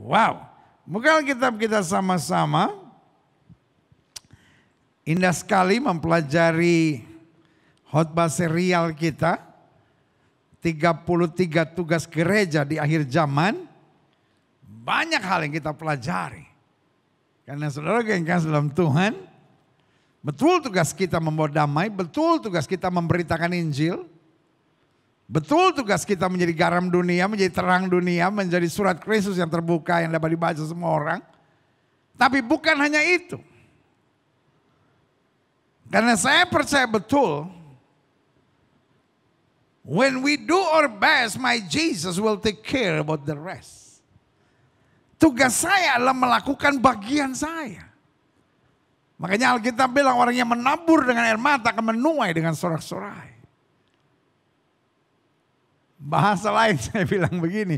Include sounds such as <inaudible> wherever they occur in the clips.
Wow. Buka Alkitab kita sama-sama. Indah sekali mempelajari khotbah serial kita. 33 tugas gereja di akhir zaman. Banyak hal yang kita pelajari. Karena saudara yang kasih dalam Tuhan, betul tugas kita membawa damai, betul tugas kita memberitakan Injil, Betul tugas kita menjadi garam dunia, menjadi terang dunia, menjadi surat Kristus yang terbuka yang dapat dibaca semua orang. Tapi bukan hanya itu. Karena saya percaya betul When we do our best, my Jesus will take care about the rest. Tugas saya adalah melakukan bagian saya. Makanya Alkitab bilang orang yang menabur dengan air mata akan menuai dengan sorak-sorai. Bahasa lain <laughs> saya bilang begini,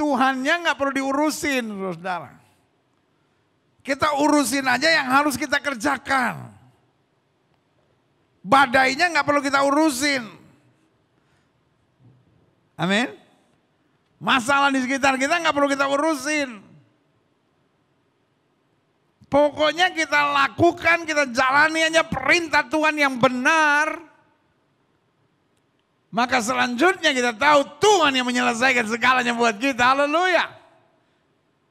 Tuhannya nggak perlu diurusin, saudara. Kita urusin aja yang harus kita kerjakan. Badainya nggak perlu kita urusin. Amin. Masalah di sekitar kita nggak perlu kita urusin. Pokoknya kita lakukan, kita jalani aja perintah Tuhan yang benar. Maka selanjutnya kita tahu Tuhan yang menyelesaikan segalanya buat kita. Haleluya.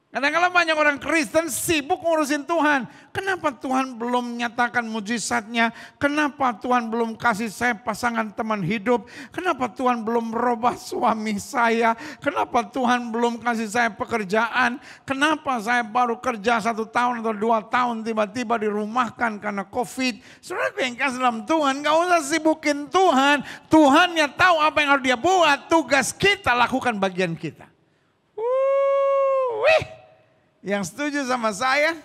Kadang-kadang banyak orang Kristen sibuk ngurusin Tuhan. Kenapa Tuhan belum nyatakan mujizatnya? Kenapa Tuhan belum kasih saya pasangan teman hidup? Kenapa Tuhan belum merubah suami saya? Kenapa Tuhan belum kasih saya pekerjaan? Kenapa saya baru kerja satu tahun atau dua tahun tiba-tiba dirumahkan karena COVID? Saudara yang kasih dalam Tuhan, gak usah sibukin Tuhan. Tuhan yang tahu apa yang harus dia buat. Tugas kita lakukan bagian kita. Wih yang setuju sama saya,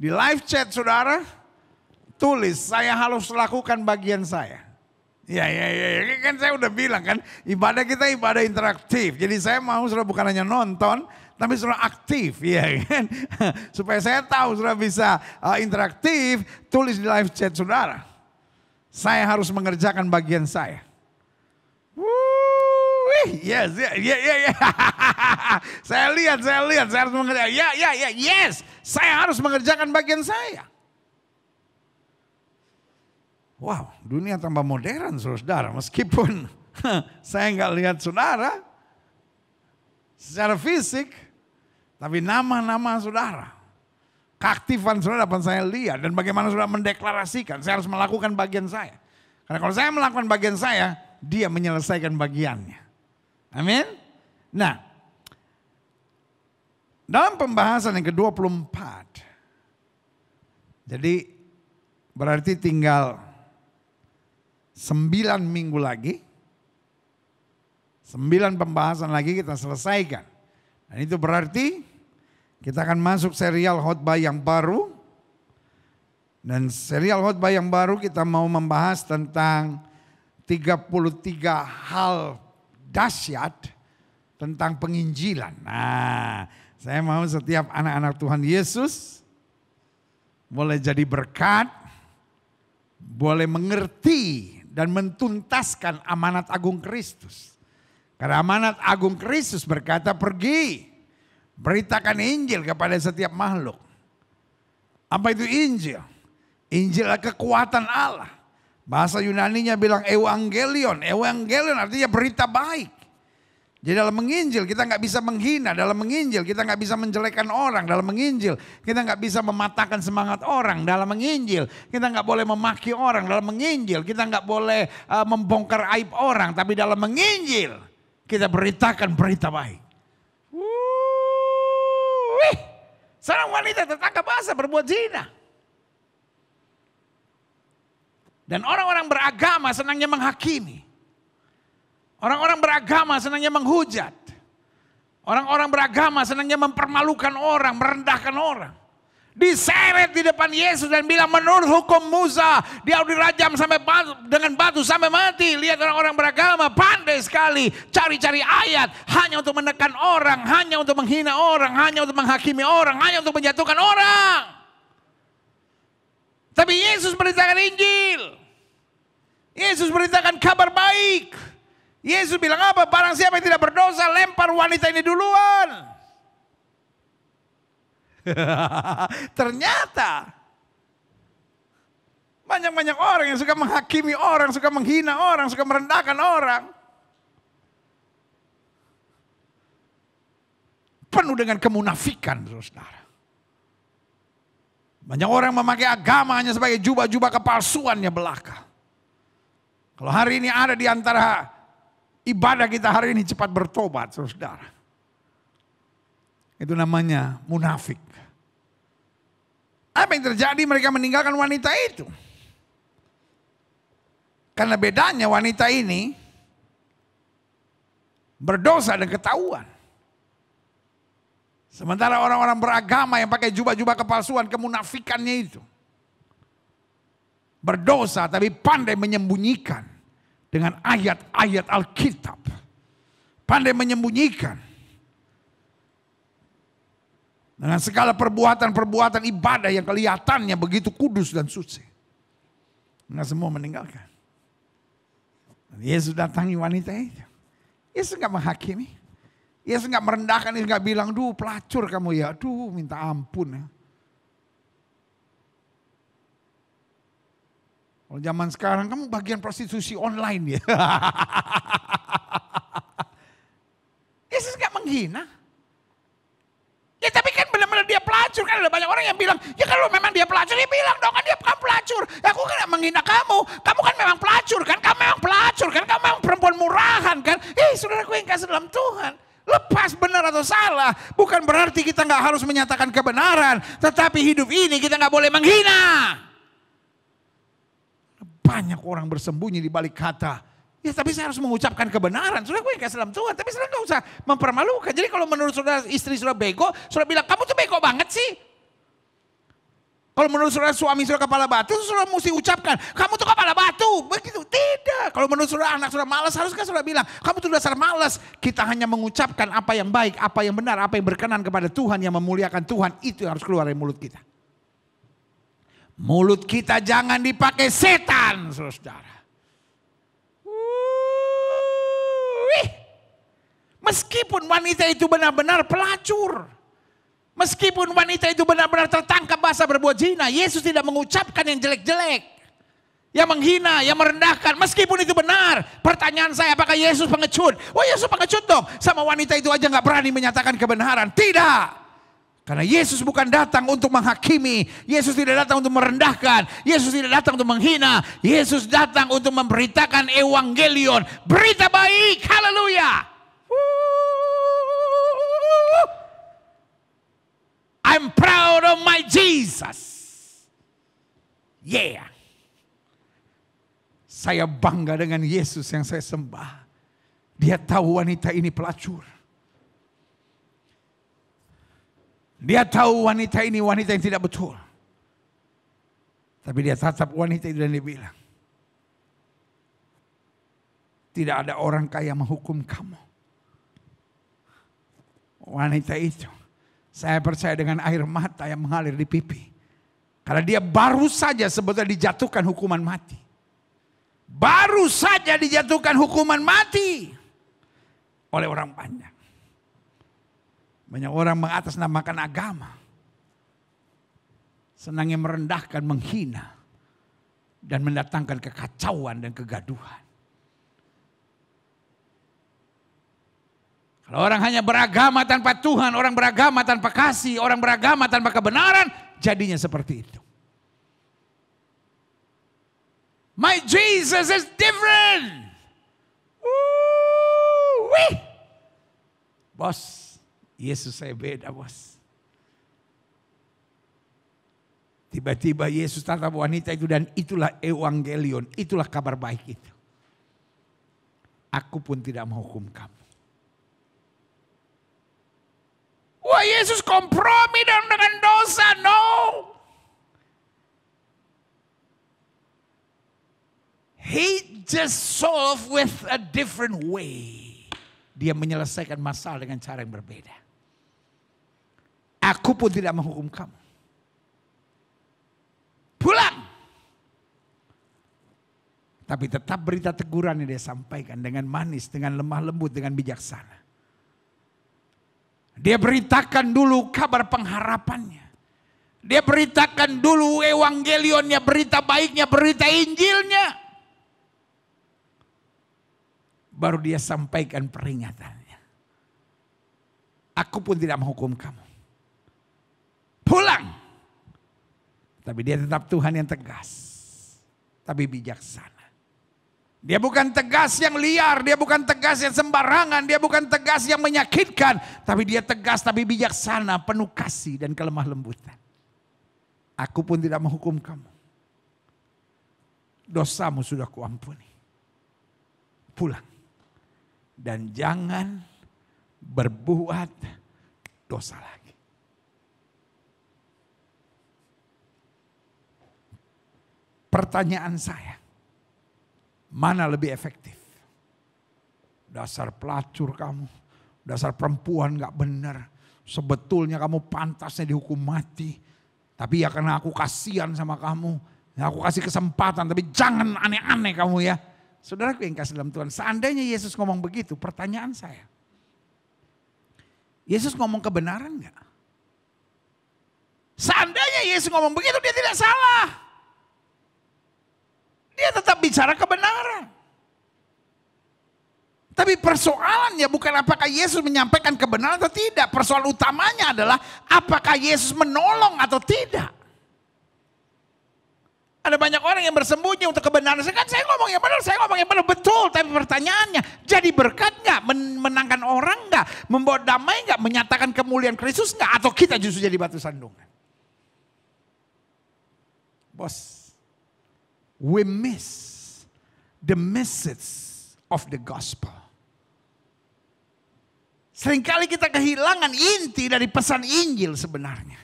di live chat saudara, tulis saya harus lakukan bagian saya. Ya, ya, ya, ya, kan saya udah bilang kan, ibadah kita ibadah interaktif. Jadi saya mau sudah bukan hanya nonton, tapi sudah aktif, <laughs> ya kan? Supaya saya tahu sudah bisa uh, interaktif, tulis di live chat saudara. Saya harus mengerjakan bagian saya. Yes, ya, ya, ya, saya lihat, saya lihat, saya harus mengerjakan. Ya, ya, ya, yes. Saya harus mengerjakan bagian saya. Wow, dunia tambah modern saudara. Meskipun <laughs> saya nggak lihat saudara secara fisik, tapi nama-nama saudara. Keaktifan saudara dapat saya lihat dan bagaimana saudara mendeklarasikan. Saya harus melakukan bagian saya. Karena kalau saya melakukan bagian saya, dia menyelesaikan bagiannya. Amin. Nah, dalam pembahasan yang ke-24. Jadi berarti tinggal sembilan minggu lagi. sembilan pembahasan lagi kita selesaikan. Dan itu berarti kita akan masuk serial khotbah yang baru. Dan serial khotbah yang baru kita mau membahas tentang 33 hal dahsyat tentang penginjilan. Nah, saya mau setiap anak-anak Tuhan Yesus boleh jadi berkat, boleh mengerti dan mentuntaskan amanat agung Kristus. Karena amanat agung Kristus berkata pergi, beritakan Injil kepada setiap makhluk. Apa itu Injil? Injil adalah kekuatan Allah. Bahasa Yunani-nya bilang evangelion. Evangelion artinya berita baik. Jadi dalam menginjil kita nggak bisa menghina, dalam menginjil kita nggak bisa menjelekan orang, dalam menginjil kita nggak bisa mematahkan semangat orang, dalam menginjil kita nggak boleh memaki orang, dalam menginjil kita nggak boleh uh, membongkar aib orang, tapi dalam menginjil kita beritakan berita baik. Wuh, seorang wanita tetangga bahasa berbuat zina. Dan orang-orang beragama senangnya menghakimi. Orang-orang beragama senangnya menghujat. Orang-orang beragama senangnya mempermalukan orang, merendahkan orang. Diseret di depan Yesus dan bilang menurut hukum Musa, dia dirajam sampai batu, dengan batu sampai mati. Lihat orang-orang beragama pandai sekali cari-cari ayat hanya untuk menekan orang, hanya untuk menghina orang, hanya untuk menghakimi orang, hanya untuk menjatuhkan orang. Tapi Yesus beritakan Injil. Yesus beritakan kabar baik. Yesus bilang apa? Barang siapa yang tidak berdosa lempar wanita ini duluan. <laughs> Ternyata banyak-banyak orang yang suka menghakimi orang, suka menghina orang, suka merendahkan orang. Penuh dengan kemunafikan, saudara. Banyak orang memakai agama hanya sebagai jubah-jubah kepalsuannya belaka. Kalau hari ini ada di antara ibadah kita hari ini cepat bertobat, saudara. Itu namanya munafik. Apa yang terjadi mereka meninggalkan wanita itu? Karena bedanya wanita ini berdosa dan ketahuan. Sementara orang-orang beragama yang pakai jubah-jubah kepalsuan, kemunafikannya itu. Berdosa tapi pandai menyembunyikan dengan ayat-ayat Alkitab. Pandai menyembunyikan. Dengan segala perbuatan-perbuatan ibadah yang kelihatannya begitu kudus dan suci. Nah semua meninggalkan. Yesus datangi wanita itu. Yesus gak menghakimi. Yesus nggak merendahkan, Yesus nggak bilang, duh pelacur kamu ya, duh minta ampun. Ya. Kalau zaman sekarang kamu bagian prostitusi online ya. <laughs> Yesus nggak menghina. Ya tapi kan benar-benar dia pelacur kan ada banyak orang yang bilang, ya kalau memang dia pelacur dia ya bilang dong kan dia bukan pelacur. Ya, aku kan menghina kamu, kamu kan memang pelacur kan, kamu memang pelacur kan, kamu memang perempuan murahan kan. Eh saudaraku yang kasih dalam Tuhan. Lepas benar atau salah, bukan berarti kita nggak harus menyatakan kebenaran. Tetapi hidup ini kita nggak boleh menghina. Banyak orang bersembunyi di balik kata. Ya tapi saya harus mengucapkan kebenaran. Sudah gue kasih dalam Tuhan. Tapi sudah nggak usah mempermalukan. Jadi kalau menurut saudara istri sudah bego, sudah bilang kamu tuh bego banget sih. Kalau menurut saudara suami saudara kepala batu, saudara mesti ucapkan, kamu tuh kepala batu. Begitu, tidak. Kalau menurut saudara anak saudara malas, haruskah saudara bilang, kamu tuh dasar malas. Kita hanya mengucapkan apa yang baik, apa yang benar, apa yang berkenan kepada Tuhan, yang memuliakan Tuhan. Itu yang harus keluar dari mulut kita. Mulut kita jangan dipakai setan, saudara. Meskipun wanita itu benar-benar pelacur. Meskipun wanita itu benar-benar tertangkap bahasa berbuat zina, Yesus tidak mengucapkan yang jelek-jelek. Yang menghina, yang merendahkan, meskipun itu benar. Pertanyaan saya, apakah Yesus pengecut? Wah oh, Yesus pengecut dong, sama wanita itu aja gak berani menyatakan kebenaran. Tidak. Karena Yesus bukan datang untuk menghakimi, Yesus tidak datang untuk merendahkan, Yesus tidak datang untuk menghina, Yesus datang untuk memberitakan Ewangelion, berita baik, haleluya. Woo. I'm proud of my Jesus. Yeah. Saya bangga dengan Yesus yang saya sembah. Dia tahu wanita ini pelacur. Dia tahu wanita ini wanita yang tidak betul. Tapi dia tatap wanita itu dan dia bilang, tidak ada orang kaya menghukum kamu. Wanita itu saya percaya dengan air mata yang mengalir di pipi. Karena dia baru saja sebetulnya dijatuhkan hukuman mati. Baru saja dijatuhkan hukuman mati oleh orang banyak. Banyak orang mengatasnamakan agama. Senangnya merendahkan, menghina. Dan mendatangkan kekacauan dan kegaduhan. Kalau orang hanya beragama tanpa Tuhan, orang beragama tanpa kasih, orang beragama tanpa kebenaran, jadinya seperti itu. My Jesus is different. wih. Bos, Yesus saya beda bos. Tiba-tiba Yesus tatap wanita itu dan itulah evangelion, itulah kabar baik itu. Aku pun tidak menghukum kamu. bahwa Yesus kompromi dengan dosa. No. He just solve with a different way. Dia menyelesaikan masalah dengan cara yang berbeda. Aku pun tidak menghukum kamu. Pulang. Tapi tetap berita teguran yang dia sampaikan dengan manis, dengan lemah lembut, dengan bijaksana. Dia beritakan dulu kabar pengharapannya. Dia beritakan dulu evangelionnya, berita baiknya, berita Injilnya. Baru dia sampaikan peringatannya. Aku pun tidak menghukum kamu. Pulang. Tapi dia tetap Tuhan yang tegas. Tapi bijaksana. Dia bukan tegas yang liar, dia bukan tegas yang sembarangan, dia bukan tegas yang menyakitkan, tapi dia tegas tapi bijaksana, penuh kasih dan kelemah lembutan. Aku pun tidak menghukum kamu. Dosamu sudah kuampuni. Pulang. Dan jangan berbuat dosa lagi. Pertanyaan saya, Mana lebih efektif? Dasar pelacur kamu, dasar perempuan gak benar. Sebetulnya kamu pantasnya dihukum mati. Tapi ya karena aku kasihan sama kamu, ya aku kasih kesempatan. Tapi jangan aneh-aneh kamu ya. Saudaraku yang kasih dalam Tuhan, seandainya Yesus ngomong begitu, pertanyaan saya. Yesus ngomong kebenaran gak? Seandainya Yesus ngomong begitu, dia tidak salah. Dia tetap bicara kebenaran. Tapi persoalannya bukan apakah Yesus menyampaikan kebenaran atau tidak. Persoalan utamanya adalah apakah Yesus menolong atau tidak. Ada banyak orang yang bersembunyi untuk kebenaran. Saya kan saya ngomong yang benar, saya ngomong yang benar. Betul, tapi pertanyaannya, jadi berkat nggak? menangkan orang nggak? Membawa damai nggak? Menyatakan kemuliaan Kristus nggak? Atau kita justru jadi batu sandungan? Bos, we miss the message of the gospel. Seringkali kita kehilangan inti dari pesan Injil sebenarnya.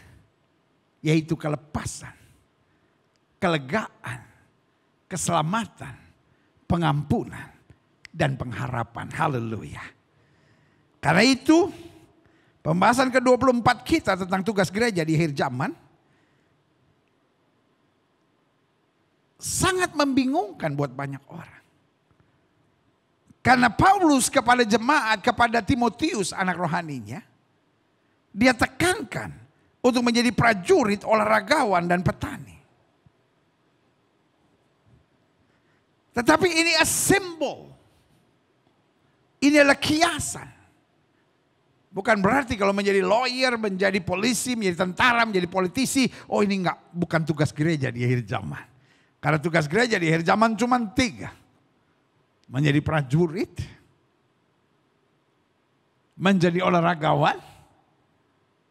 Yaitu kelepasan, kelegaan, keselamatan, pengampunan, dan pengharapan. Haleluya. Karena itu pembahasan ke-24 kita tentang tugas gereja di akhir zaman sangat membingungkan buat banyak orang. Karena Paulus kepada jemaat, kepada Timotius anak rohaninya, dia tekankan untuk menjadi prajurit, olahragawan dan petani. Tetapi ini a symbol. Ini adalah kiasan. Bukan berarti kalau menjadi lawyer, menjadi polisi, menjadi tentara, menjadi politisi, oh ini enggak bukan tugas gereja di akhir zaman. Karena tugas gereja di akhir zaman cuma tiga. Menjadi prajurit. Menjadi olahragawan.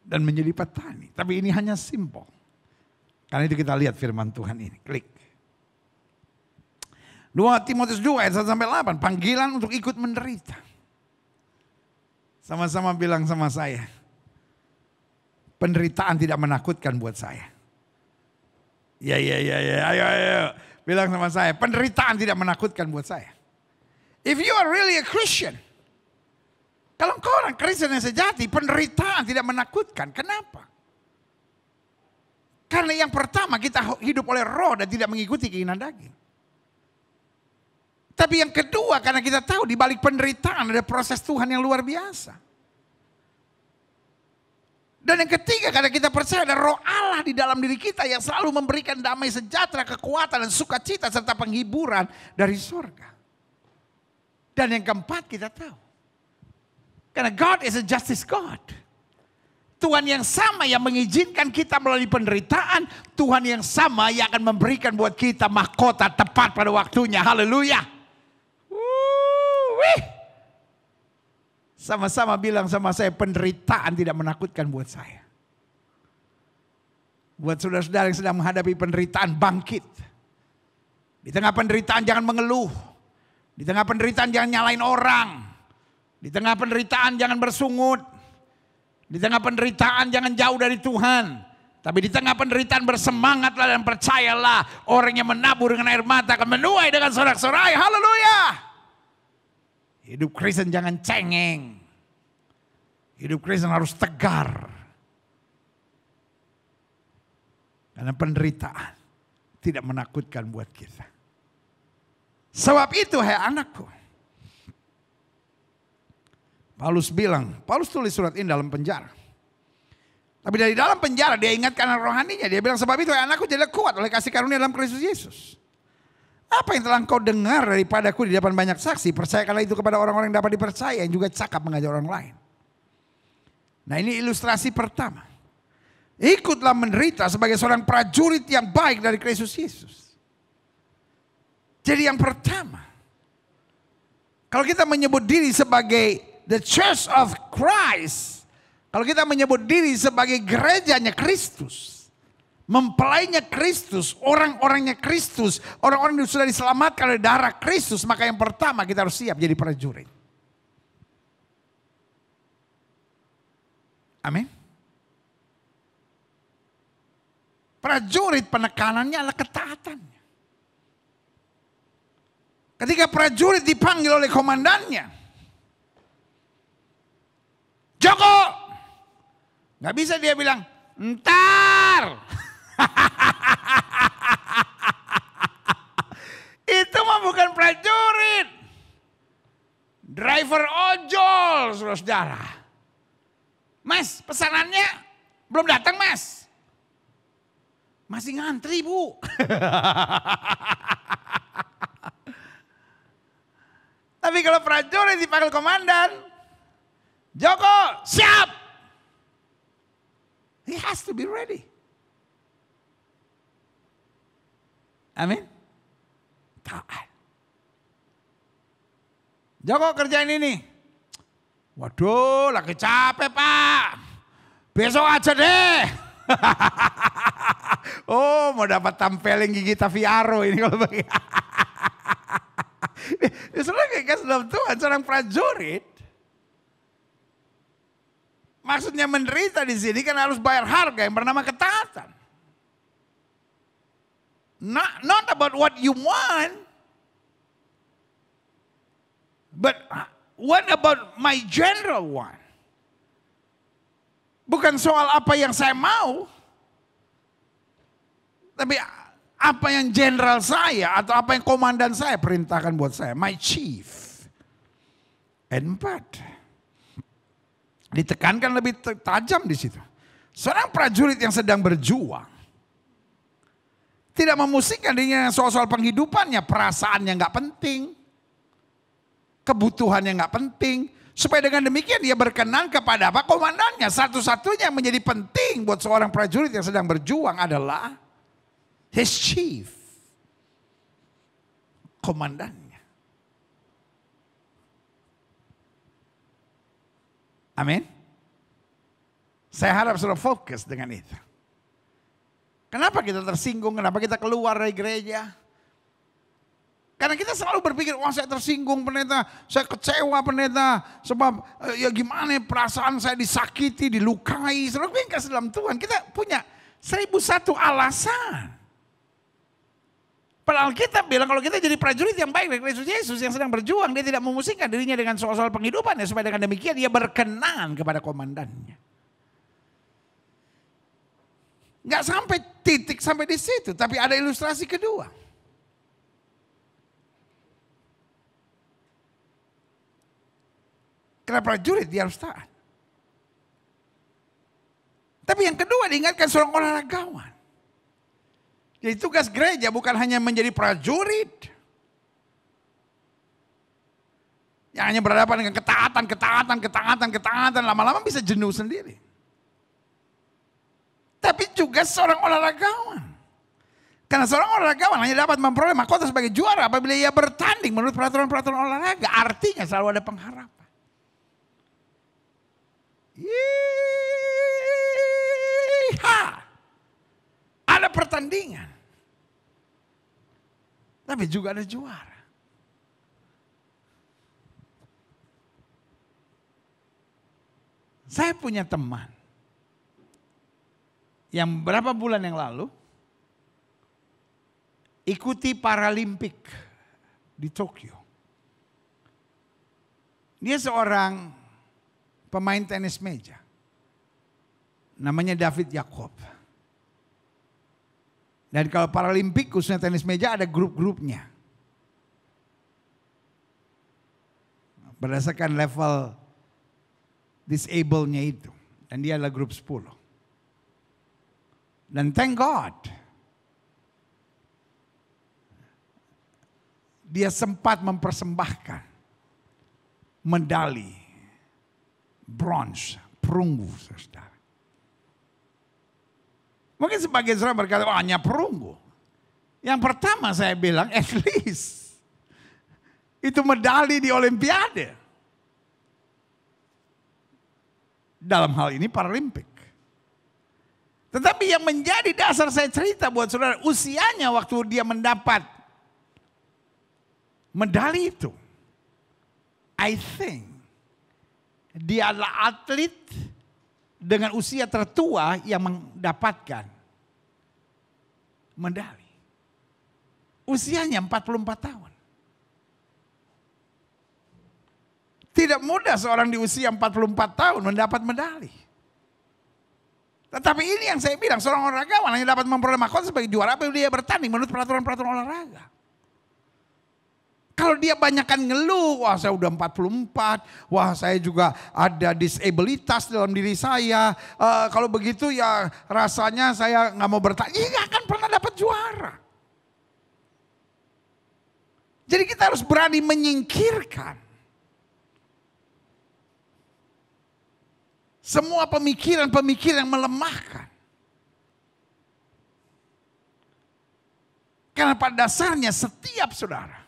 Dan menjadi petani. Tapi ini hanya simpel. Karena itu kita lihat firman Tuhan ini. Klik. 2 Timotius 2 ayat 1 sampai 8. Panggilan untuk ikut menderita. Sama-sama bilang sama saya. Penderitaan tidak menakutkan buat saya. Ya, ya, ya, ya. Ayo, ayo. Bilang sama saya, penderitaan tidak menakutkan buat saya. If you are really a Christian, kalau kau orang Kristen yang sejati, penderitaan tidak menakutkan. Kenapa? Karena yang pertama kita hidup oleh roh dan tidak mengikuti keinginan daging. Tapi yang kedua karena kita tahu di balik penderitaan ada proses Tuhan yang luar biasa. Dan yang ketiga karena kita percaya ada roh Allah di dalam diri kita yang selalu memberikan damai sejahtera, kekuatan dan sukacita serta penghiburan dari surga. Dan yang keempat kita tahu. Karena God is a justice God. Tuhan yang sama yang mengizinkan kita melalui penderitaan. Tuhan yang sama yang akan memberikan buat kita mahkota tepat pada waktunya. Haleluya. Wih. Sama-sama bilang sama saya penderitaan tidak menakutkan buat saya. Buat saudara-saudara yang sedang menghadapi penderitaan bangkit. Di tengah penderitaan jangan mengeluh. Di tengah penderitaan jangan nyalain orang. Di tengah penderitaan jangan bersungut. Di tengah penderitaan jangan jauh dari Tuhan. Tapi di tengah penderitaan bersemangatlah dan percayalah orang yang menabur dengan air mata akan menuai dengan sorak-sorai. Haleluya. Hidup Kristen jangan cengeng. Hidup Kristen harus tegar. Karena penderitaan tidak menakutkan buat kita. Sebab itu hai anakku. Paulus bilang, Paulus tulis surat ini dalam penjara. Tapi dari dalam penjara dia ingatkan rohaninya. Dia bilang sebab itu hai anakku jadi kuat oleh kasih karunia dalam Kristus Yesus. Apa yang telah engkau dengar daripadaku di depan banyak saksi, percayakanlah itu kepada orang-orang yang dapat dipercaya yang juga cakap mengajar orang lain. Nah ini ilustrasi pertama. Ikutlah menderita sebagai seorang prajurit yang baik dari Kristus Yesus. Jadi yang pertama, kalau kita menyebut diri sebagai the church of Christ, kalau kita menyebut diri sebagai gerejanya Kristus, mempelainya Kristus, orang-orangnya Kristus, orang-orang yang sudah diselamatkan oleh darah Kristus, maka yang pertama kita harus siap jadi prajurit. Amin. Prajurit penekanannya adalah ketaatannya. Ketika prajurit dipanggil oleh komandannya, Joko, nggak bisa dia bilang, ntar. <laughs> itu mah bukan prajurit. Driver ojol, saudara Mas, pesanannya belum datang mas. Masih ngantri bu. <laughs> Tapi kalau prajurit dipanggil komandan, Joko siap. He has to be ready. Amin. Taat. Joko kerjain ini. Waduh, lagi capek pak. Besok aja deh. <laughs> oh, mau dapat tampilin gigi Taviaro ini kalau bagi. Sebenarnya kayak kasih dalam Tuhan, seorang prajurit. Maksudnya menderita di sini kan harus bayar harga yang bernama ketaatan. Not, not about what you want, but uh, what about my general one? Bukan soal apa yang saya mau, tapi uh, apa yang general saya atau apa yang komandan saya perintahkan buat saya, my chief. And empat, ditekankan lebih tajam di situ. Seorang prajurit yang sedang berjuang tidak memusingkan dirinya soal-soal penghidupannya, perasaan yang nggak penting, kebutuhan yang nggak penting. Supaya dengan demikian dia berkenan kepada apa komandannya. Satu-satunya yang menjadi penting buat seorang prajurit yang sedang berjuang adalah his chief. Komandannya. Amin. Saya harap sudah fokus dengan itu. Kenapa kita tersinggung? Kenapa kita keluar dari gereja? Karena kita selalu berpikir, wah saya tersinggung pendeta, saya kecewa pendeta, sebab eh, ya gimana ya, perasaan saya disakiti, dilukai. selalu yang dalam Tuhan, kita punya seribu satu alasan. Padahal kita bilang kalau kita jadi prajurit yang baik dari Yesus Yesus yang sedang berjuang, dia tidak memusingkan dirinya dengan soal-soal penghidupan ya supaya dengan demikian dia berkenan kepada komandannya. Nggak sampai titik sampai di situ, tapi ada ilustrasi kedua. Karena prajurit dia harus taat. Tapi yang kedua diingatkan seorang olahragawan. Jadi tugas gereja bukan hanya menjadi prajurit. Yang hanya berhadapan dengan ketaatan, ketaatan, ketaatan, ketaatan. Lama-lama bisa jenuh sendiri tapi juga seorang olahragawan. Karena seorang olahragawan hanya dapat memperoleh mahkota sebagai juara apabila ia bertanding menurut peraturan-peraturan olahraga. Artinya selalu ada pengharapan. Yeeha. Ada pertandingan. Tapi juga ada juara. Saya punya teman yang berapa bulan yang lalu ikuti Paralimpik di Tokyo. Dia seorang pemain tenis meja. Namanya David Jacob Dan kalau Paralimpik khususnya tenis meja ada grup-grupnya. Berdasarkan level disable-nya itu. Dan dia adalah grup 10. Dan thank God. Dia sempat mempersembahkan medali bronze, perunggu saudara. Mungkin sebagian saudara berkata, oh, hanya perunggu. Yang pertama saya bilang, at least. Itu medali di olimpiade. Dalam hal ini paralimpik. Tetapi yang menjadi dasar saya cerita buat saudara, usianya waktu dia mendapat medali itu. I think dia adalah atlet dengan usia tertua yang mendapatkan medali. Usianya 44 tahun. Tidak mudah seorang di usia 44 tahun mendapat medali. Tetapi ini yang saya bilang, seorang olahragawan hanya dapat memperoleh mahkota sebagai juara apabila dia bertanding menurut peraturan-peraturan olahraga. Kalau dia banyakkan ngeluh, wah saya udah 44, wah saya juga ada disabilitas dalam diri saya. Uh, kalau begitu ya rasanya saya nggak mau bertanding, ya nggak akan pernah dapat juara. Jadi kita harus berani menyingkirkan Semua pemikiran-pemikiran yang melemahkan. Karena pada dasarnya setiap saudara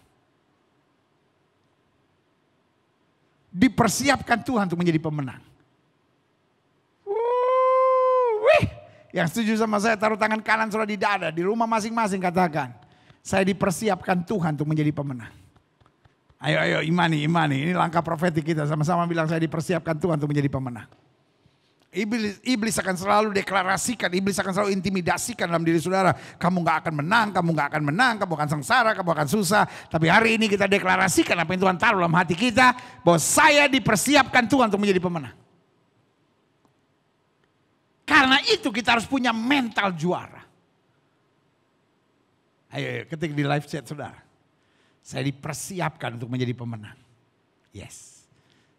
dipersiapkan Tuhan untuk menjadi pemenang. Wih, yang setuju sama saya taruh tangan kanan saudara di dada, di rumah masing-masing katakan, saya dipersiapkan Tuhan untuk menjadi pemenang. Ayo, ayo, imani, imani. Ini langkah profetik kita. Sama-sama bilang saya dipersiapkan Tuhan untuk menjadi pemenang. Iblis, iblis akan selalu deklarasikan, iblis akan selalu intimidasikan dalam diri saudara. Kamu gak akan menang, kamu gak akan menang, kamu akan sengsara, kamu akan susah. Tapi hari ini kita deklarasikan apa yang Tuhan taruh dalam hati kita. Bahwa saya dipersiapkan Tuhan untuk menjadi pemenang. Karena itu kita harus punya mental juara. Ayo, ayo ketik di live chat saudara. Saya dipersiapkan untuk menjadi pemenang. Yes.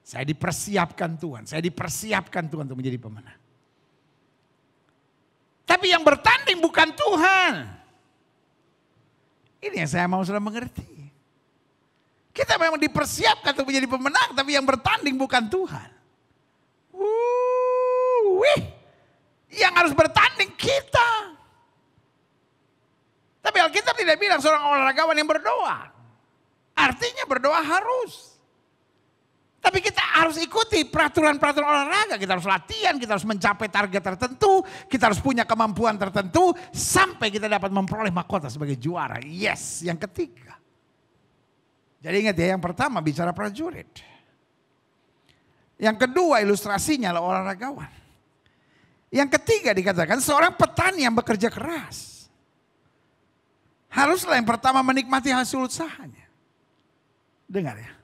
Saya dipersiapkan Tuhan, saya dipersiapkan Tuhan untuk menjadi pemenang. Tapi yang bertanding bukan Tuhan. Ini yang saya mau sudah mengerti. Kita memang dipersiapkan untuk menjadi pemenang, tapi yang bertanding bukan Tuhan. wih, yang harus bertanding kita. Tapi Alkitab tidak bilang seorang olahragawan yang berdoa. Artinya berdoa harus. Tapi kita harus ikuti peraturan-peraturan olahraga. Kita harus latihan, kita harus mencapai target tertentu. Kita harus punya kemampuan tertentu. Sampai kita dapat memperoleh mahkota sebagai juara. Yes, yang ketiga. Jadi ingat ya, yang pertama bicara prajurit. Yang kedua ilustrasinya adalah olahragawan. Yang ketiga dikatakan seorang petani yang bekerja keras. Haruslah yang pertama menikmati hasil usahanya. Dengar ya.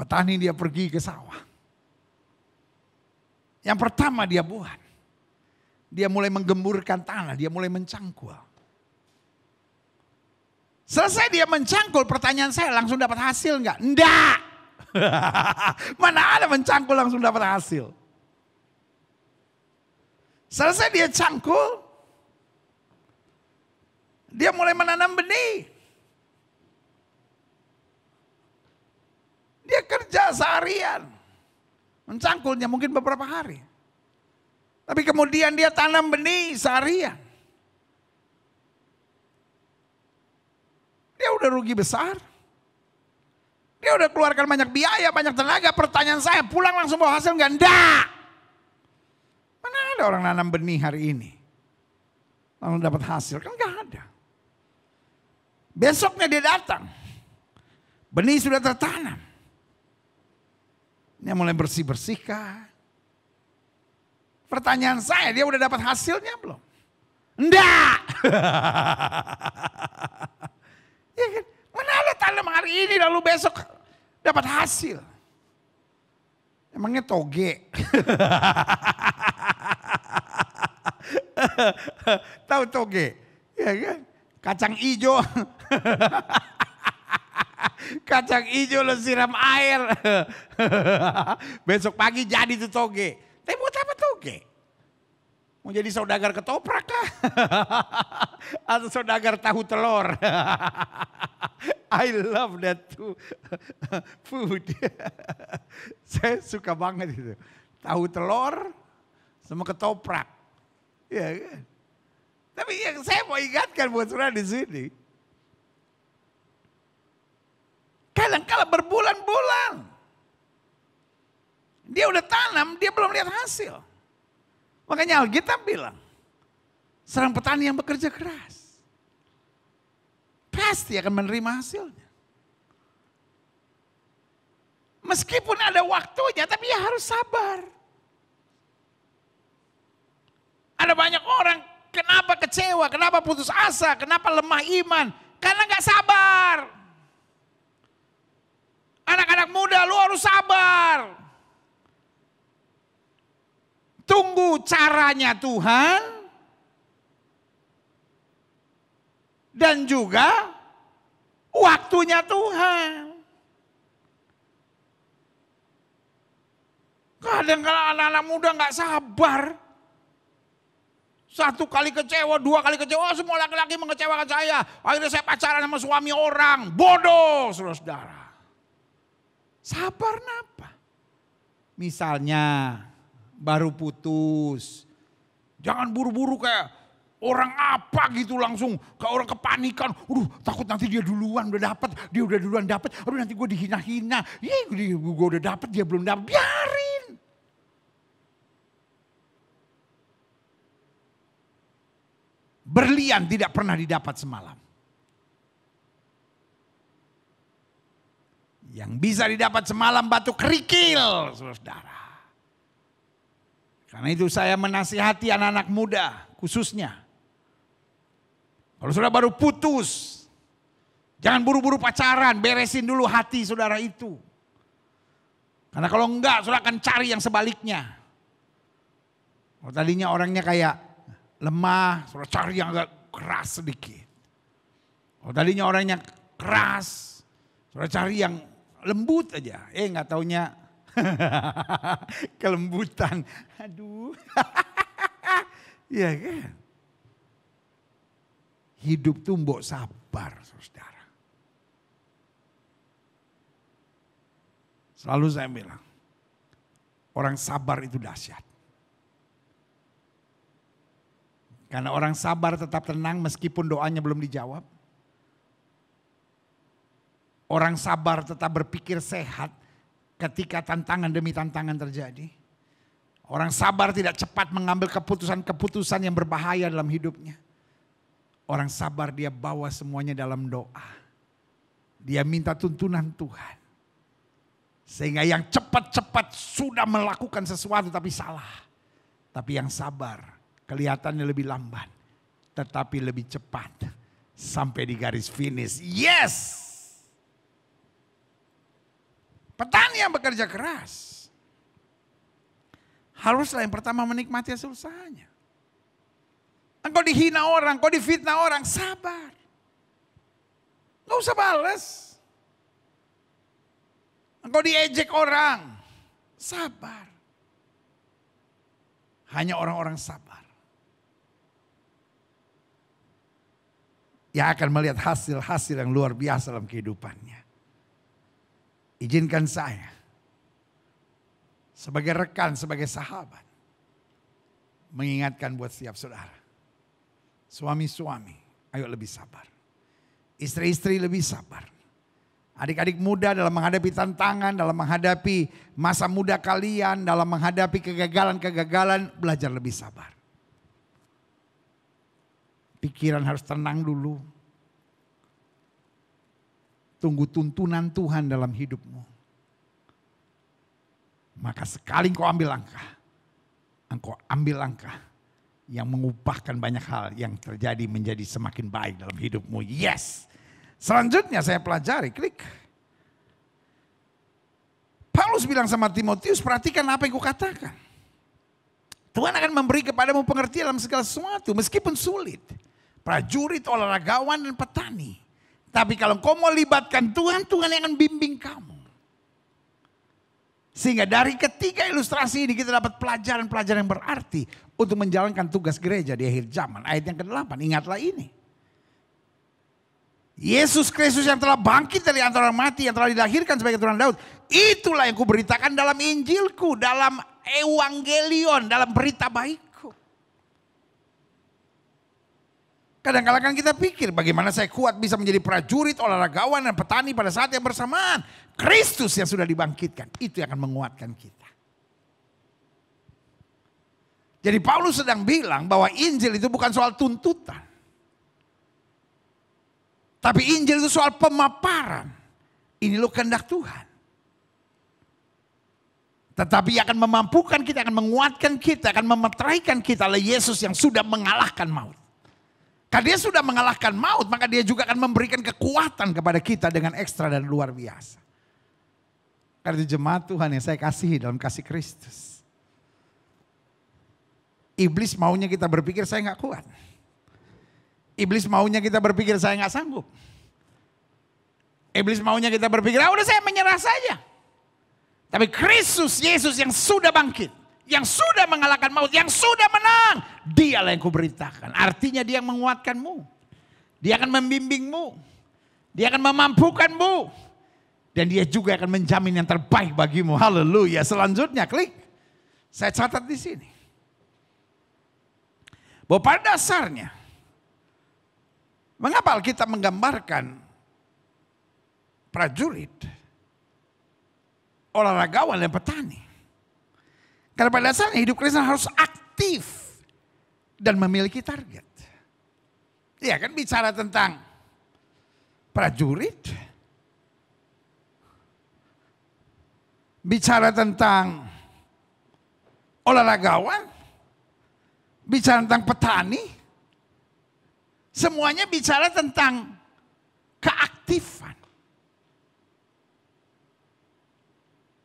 Petani dia pergi ke sawah. Yang pertama dia buat. Dia mulai menggemburkan tanah, dia mulai mencangkul. Selesai dia mencangkul, pertanyaan saya langsung dapat hasil nggak? Enggak. <laughs> Mana ada mencangkul langsung dapat hasil. Selesai dia cangkul, dia mulai menanam benih. Dia kerja seharian. Mencangkulnya mungkin beberapa hari. Tapi kemudian dia tanam benih seharian. Dia udah rugi besar. Dia udah keluarkan banyak biaya, banyak tenaga. Pertanyaan saya, pulang langsung bawa hasil enggak? Enggak. Mana ada orang nanam benih hari ini? Lalu dapat hasil, kan enggak ada. Besoknya dia datang. Benih sudah tertanam. Ini mulai bersih-bersih kah? Pertanyaan saya, dia udah dapat hasilnya belum? Enggak. <laughs> ya kan? Mana ada tanam hari ini lalu besok dapat hasil. Emangnya toge. <laughs> Tahu toge? Ya kan? Kacang hijau. <laughs> <laughs> Kacang hijau lo siram air. <laughs> Besok pagi jadi tuh toge. Tapi buat apa toge? Mau jadi saudagar ketoprak kah? <laughs> Atau saudagar tahu telur? I love that too. food. Saya suka banget itu. Tahu telur sama ketoprak. Ya kan? Tapi yang saya mau ingatkan buat saudara di sini, Kadang-kala berbulan-bulan. Dia udah tanam, dia belum lihat hasil. Makanya Alkitab bilang, serang petani yang bekerja keras. Pasti akan menerima hasilnya. Meskipun ada waktunya, tapi ya harus sabar. Ada banyak orang, kenapa kecewa, kenapa putus asa, kenapa lemah iman. Karena nggak sabar. Anak-anak muda lu harus sabar. Tunggu caranya Tuhan. Dan juga waktunya Tuhan. Kadang kalau anak-anak muda nggak sabar. Satu kali kecewa, dua kali kecewa, oh, semua laki-laki mengecewakan saya. Akhirnya saya pacaran sama suami orang. Bodoh, saudara-saudara. Sabar napa? Misalnya baru putus. Jangan buru-buru kayak orang apa gitu langsung ke orang kepanikan. Aduh takut nanti dia duluan udah dapat, dia udah duluan dapat. Aduh nanti gue dihina-hina. Iya gue udah dapat, dia belum dapet. Biarin. Berlian tidak pernah didapat semalam. Yang bisa didapat semalam batu kerikil, saudara. Karena itu saya menasihati anak-anak muda khususnya. Kalau sudah baru putus, jangan buru-buru pacaran, beresin dulu hati saudara itu. Karena kalau enggak, saudara akan cari yang sebaliknya. Kalau tadinya orangnya kayak lemah, saudara cari yang agak keras sedikit. Kalau tadinya orangnya keras, saudara cari yang lembut aja. Eh nggak taunya <laughs> kelembutan. Aduh. <laughs> Iya kan? Hidup tuh mbok sabar, saudara. Selalu saya bilang, orang sabar itu dahsyat. Karena orang sabar tetap tenang meskipun doanya belum dijawab. Orang sabar tetap berpikir sehat ketika tantangan demi tantangan terjadi. Orang sabar tidak cepat mengambil keputusan-keputusan yang berbahaya dalam hidupnya. Orang sabar dia bawa semuanya dalam doa. Dia minta tuntunan Tuhan. Sehingga yang cepat-cepat sudah melakukan sesuatu tapi salah. Tapi yang sabar kelihatannya lebih lambat. Tetapi lebih cepat sampai di garis finish. Yes! Petani yang bekerja keras. Haruslah yang pertama menikmati hasil usahanya. Engkau dihina orang, engkau difitnah orang, sabar. Enggak usah bales. Engkau diejek orang, sabar. Hanya orang-orang sabar. Yang akan melihat hasil-hasil yang luar biasa dalam kehidupannya. Izinkan saya sebagai rekan, sebagai sahabat mengingatkan buat setiap saudara. Suami-suami, ayo lebih sabar. Istri-istri lebih sabar. Adik-adik muda dalam menghadapi tantangan, dalam menghadapi masa muda kalian, dalam menghadapi kegagalan-kegagalan, belajar lebih sabar. Pikiran harus tenang dulu, Tunggu tuntunan Tuhan dalam hidupmu. Maka sekali engkau ambil langkah, engkau ambil langkah yang mengubahkan banyak hal yang terjadi menjadi semakin baik dalam hidupmu. Yes. Selanjutnya saya pelajari, klik. Paulus bilang sama Timotius, perhatikan apa yang kukatakan. Tuhan akan memberi kepadamu pengertian dalam segala sesuatu meskipun sulit. Prajurit, olahragawan, dan petani tapi kalau kau mau libatkan Tuhan, Tuhan yang akan bimbing kamu. Sehingga dari ketiga ilustrasi ini kita dapat pelajaran-pelajaran yang berarti untuk menjalankan tugas gereja di akhir zaman. Ayat yang ke-8, ingatlah ini. Yesus Kristus yang telah bangkit dari antara orang mati, yang telah dilahirkan sebagai Tuhan Daud. Itulah yang kuberitakan dalam Injilku, dalam Evangelion, dalam berita baik. kadang kadang kita pikir bagaimana saya kuat bisa menjadi prajurit, olahragawan, dan petani pada saat yang bersamaan. Kristus yang sudah dibangkitkan, itu yang akan menguatkan kita. Jadi Paulus sedang bilang bahwa Injil itu bukan soal tuntutan. Tapi Injil itu soal pemaparan. Ini lo kehendak Tuhan. Tetapi akan memampukan kita, akan menguatkan kita, akan memetraikan kita oleh Yesus yang sudah mengalahkan maut. Karena dia sudah mengalahkan maut, maka dia juga akan memberikan kekuatan kepada kita dengan ekstra dan luar biasa. Karena itu jemaat Tuhan yang saya kasihi dalam kasih Kristus. Iblis maunya kita berpikir saya nggak kuat. Iblis maunya kita berpikir saya nggak sanggup. Iblis maunya kita berpikir, ah udah saya menyerah saja. Tapi Kristus, Yesus yang sudah bangkit yang sudah mengalahkan maut, yang sudah menang. Dialah yang kuberitakan. Artinya dia yang menguatkanmu. Dia akan membimbingmu. Dia akan memampukanmu. Dan dia juga akan menjamin yang terbaik bagimu. Haleluya. Selanjutnya klik. Saya catat di sini. Bahwa pada dasarnya. Mengapa Alkitab menggambarkan prajurit, olahragawan dan petani? Karena pada dasarnya hidup Kristen harus aktif dan memiliki target. Ya kan bicara tentang prajurit, bicara tentang olahragawan, bicara tentang petani, semuanya bicara tentang keaktifan.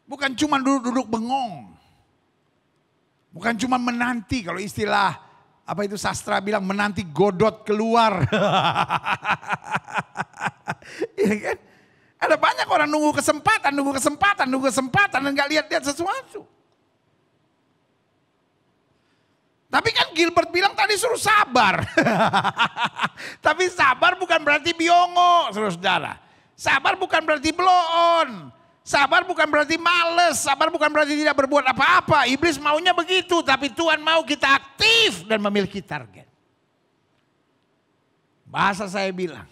Bukan cuma duduk-duduk bengong. Bukan cuma menanti kalau istilah apa itu sastra bilang menanti godot keluar. <laughs> ya kan? Ada banyak orang nunggu kesempatan, nunggu kesempatan, nunggu kesempatan dan gak lihat-lihat sesuatu. Tapi kan Gilbert bilang tadi suruh sabar. <laughs> Tapi sabar bukan berarti biongo, saudara. Sabar bukan berarti bloon. Sabar bukan berarti males, sabar bukan berarti tidak berbuat apa-apa. Iblis maunya begitu, tapi Tuhan mau kita aktif dan memiliki target. Bahasa saya bilang,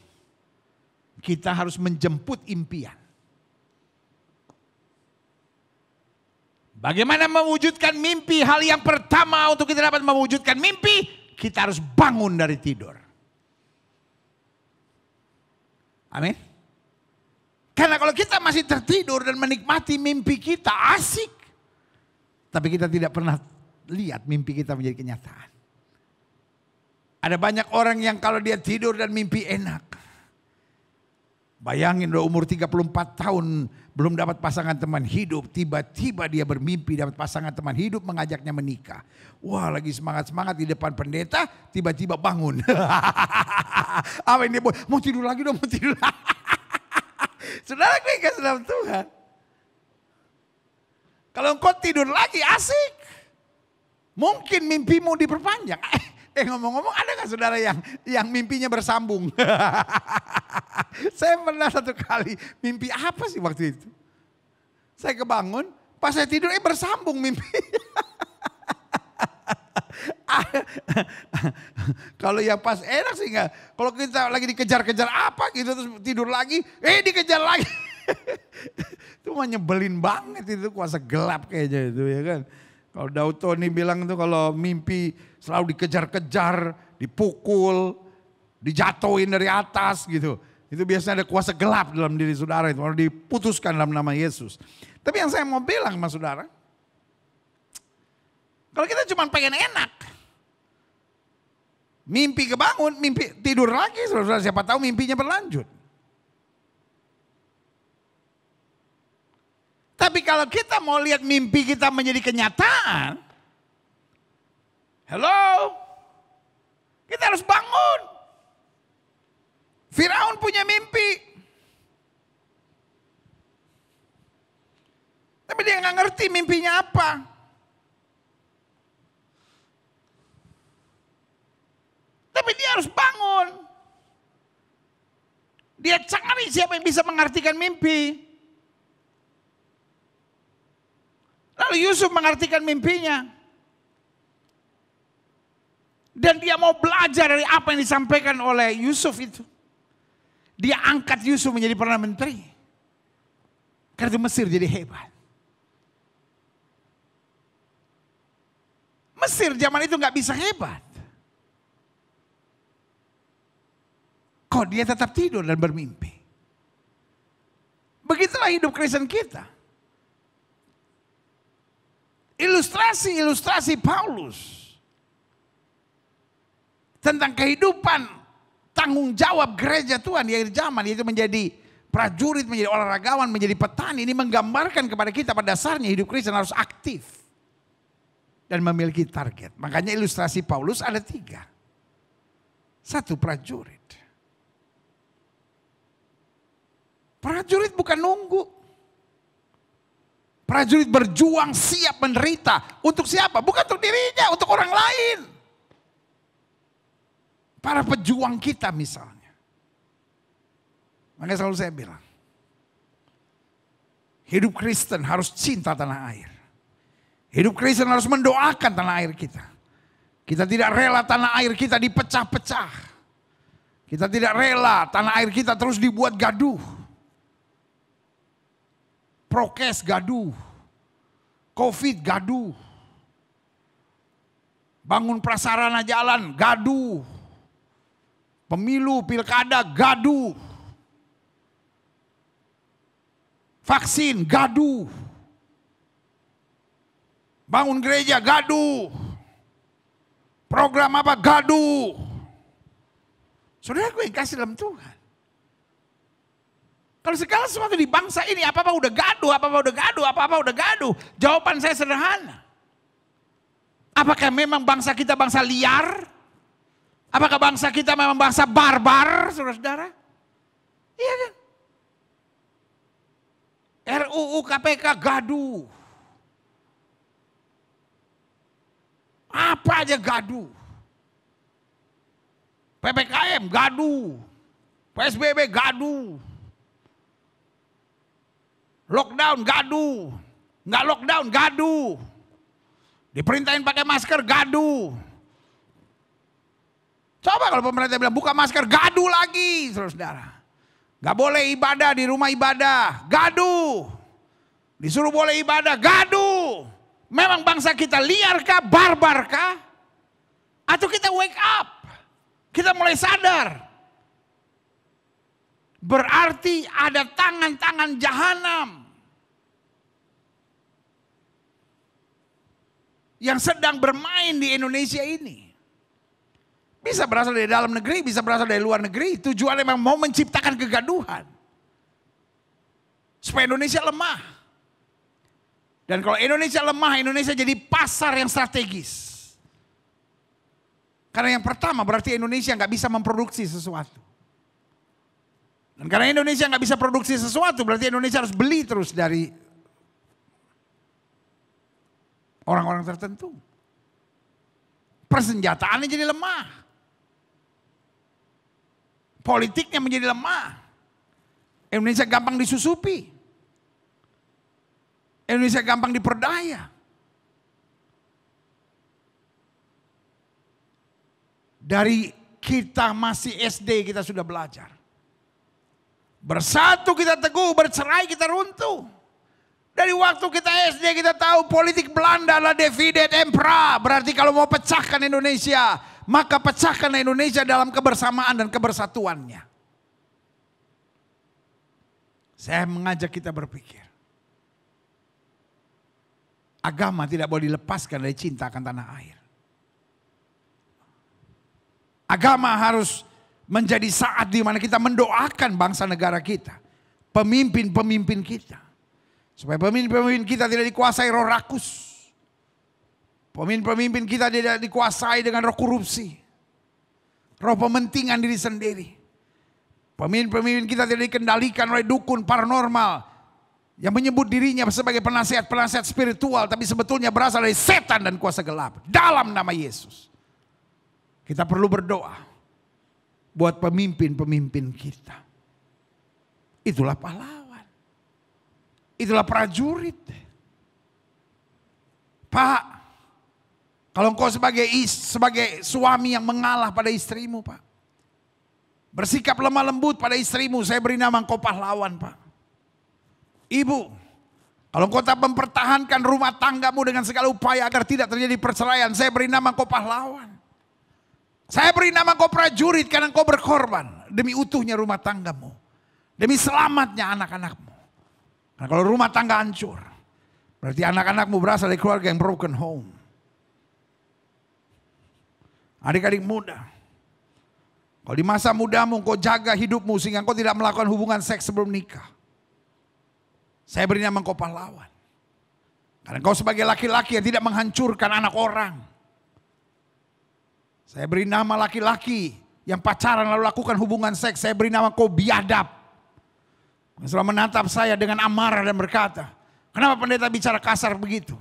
kita harus menjemput impian. Bagaimana mewujudkan mimpi? Hal yang pertama untuk kita dapat mewujudkan mimpi, kita harus bangun dari tidur. Amin. Karena kalau kita masih tertidur dan menikmati mimpi kita asik. Tapi kita tidak pernah lihat mimpi kita menjadi kenyataan. Ada banyak orang yang kalau dia tidur dan mimpi enak. Bayangin udah umur 34 tahun belum dapat pasangan teman hidup. Tiba-tiba dia bermimpi dapat pasangan teman hidup mengajaknya menikah. Wah lagi semangat-semangat di depan pendeta tiba-tiba bangun. <laughs> Apa ini? boy? Mau tidur lagi dong, mau tidur lagi. Saudara kekasih dalam Tuhan. Kalau engkau tidur lagi asik. Mungkin mimpimu diperpanjang. Eh, eh ngomong-ngomong ada gak saudara yang yang mimpinya bersambung? <laughs> saya pernah satu kali mimpi apa sih waktu itu? Saya kebangun, pas saya tidur eh bersambung mimpi. <laughs> <laughs> kalau ya pas enak sih enggak. Kalau kita lagi dikejar-kejar apa gitu terus tidur lagi, eh dikejar lagi. <laughs> itu mah nyebelin banget itu kuasa gelap kayaknya itu ya kan. Kalau Daud Tony bilang itu kalau mimpi selalu dikejar-kejar, dipukul, dijatuhin dari atas gitu. Itu biasanya ada kuasa gelap dalam diri saudara itu. Kalau diputuskan dalam nama Yesus. Tapi yang saya mau bilang sama saudara. Kalau kita cuma pengen enak. Mimpi kebangun, mimpi tidur lagi saudara Siapa tahu mimpinya berlanjut. Tapi kalau kita mau lihat mimpi kita menjadi kenyataan, hello, kita harus bangun. Firaun punya mimpi. Tapi dia nggak ngerti mimpinya apa. Tapi dia harus bangun. Dia cari siapa yang bisa mengartikan mimpi. Lalu Yusuf mengartikan mimpinya. Dan dia mau belajar dari apa yang disampaikan oleh Yusuf itu. Dia angkat Yusuf menjadi Perdana Menteri. Karena Mesir jadi hebat. Mesir zaman itu nggak bisa hebat. Kok dia tetap tidur dan bermimpi? Begitulah hidup Kristen kita. Ilustrasi-ilustrasi Paulus tentang kehidupan tanggung jawab gereja Tuhan di akhir zaman yaitu menjadi prajurit, menjadi olahragawan, menjadi petani ini menggambarkan kepada kita pada dasarnya hidup Kristen harus aktif dan memiliki target. Makanya ilustrasi Paulus ada tiga. Satu prajurit. Prajurit bukan nunggu. Prajurit berjuang siap menderita. Untuk siapa? Bukan untuk dirinya, untuk orang lain. Para pejuang kita misalnya. Makanya selalu saya bilang. Hidup Kristen harus cinta tanah air. Hidup Kristen harus mendoakan tanah air kita. Kita tidak rela tanah air kita dipecah-pecah. Kita tidak rela tanah air kita terus dibuat gaduh prokes gaduh, covid gaduh, bangun prasarana jalan gaduh, pemilu pilkada gaduh, vaksin gaduh, bangun gereja gaduh, program apa gaduh. Saudara gue yang kasih dalam Tuhan. Kalau segala sesuatu di bangsa ini apa-apa udah gaduh, apa-apa udah gaduh, apa-apa udah gaduh. Jawaban saya sederhana. Apakah memang bangsa kita bangsa liar? Apakah bangsa kita memang bangsa barbar, saudara-saudara? Iya kan? RUU KPK gaduh. Apa aja gaduh. PPKM gaduh. PSBB gaduh. Lockdown gaduh. Nggak lockdown gaduh. Diperintahin pakai masker gaduh. Coba kalau pemerintah bilang buka masker gaduh lagi, saudara. Gak boleh ibadah di rumah ibadah, gaduh. Disuruh boleh ibadah, gaduh. Memang bangsa kita liarkah, barbarkah? Atau kita wake up? Kita mulai sadar. Berarti ada tangan-tangan jahanam yang sedang bermain di Indonesia ini. Bisa berasal dari dalam negeri, bisa berasal dari luar negeri. Tujuan memang mau menciptakan kegaduhan. Supaya Indonesia lemah. Dan kalau Indonesia lemah, Indonesia jadi pasar yang strategis. Karena yang pertama berarti Indonesia nggak bisa memproduksi sesuatu. Dan karena Indonesia nggak bisa produksi sesuatu, berarti Indonesia harus beli terus dari Orang-orang tertentu. Persenjataannya jadi lemah. Politiknya menjadi lemah. Indonesia gampang disusupi. Indonesia gampang diperdaya. Dari kita masih SD kita sudah belajar. Bersatu kita teguh, bercerai kita runtuh. Dari waktu kita SD kita tahu politik Belanda adalah divided empra, Berarti kalau mau pecahkan Indonesia, maka pecahkan Indonesia dalam kebersamaan dan kebersatuannya. Saya mengajak kita berpikir. Agama tidak boleh dilepaskan dari cinta akan tanah air. Agama harus menjadi saat di mana kita mendoakan bangsa negara kita. Pemimpin-pemimpin kita. Supaya pemimpin-pemimpin kita tidak dikuasai roh rakus. Pemimpin-pemimpin kita tidak dikuasai dengan roh korupsi. Roh pementingan diri sendiri. Pemimpin-pemimpin kita tidak dikendalikan oleh dukun paranormal. Yang menyebut dirinya sebagai penasihat-penasihat spiritual. Tapi sebetulnya berasal dari setan dan kuasa gelap. Dalam nama Yesus. Kita perlu berdoa. Buat pemimpin-pemimpin kita. Itulah pahlawan itulah prajurit. Pak, kalau engkau sebagai is, sebagai suami yang mengalah pada istrimu, Pak. Bersikap lemah lembut pada istrimu, saya beri nama engkau pahlawan, Pak. Ibu, kalau engkau tak mempertahankan rumah tanggamu dengan segala upaya agar tidak terjadi perceraian, saya beri nama engkau pahlawan. Saya beri nama engkau prajurit karena engkau berkorban demi utuhnya rumah tanggamu. Demi selamatnya anak anak karena kalau rumah tangga hancur, berarti anak-anakmu berasal dari keluarga yang broken home. Adik-adik muda, kalau di masa mudamu kau jaga hidupmu sehingga kau tidak melakukan hubungan seks sebelum nikah. Saya beri nama kau pahlawan. Karena kau sebagai laki-laki yang tidak menghancurkan anak orang. Saya beri nama laki-laki yang pacaran lalu lakukan hubungan seks. Saya beri nama kau biadab. Saudara menatap saya dengan amarah dan berkata, kenapa pendeta bicara kasar begitu?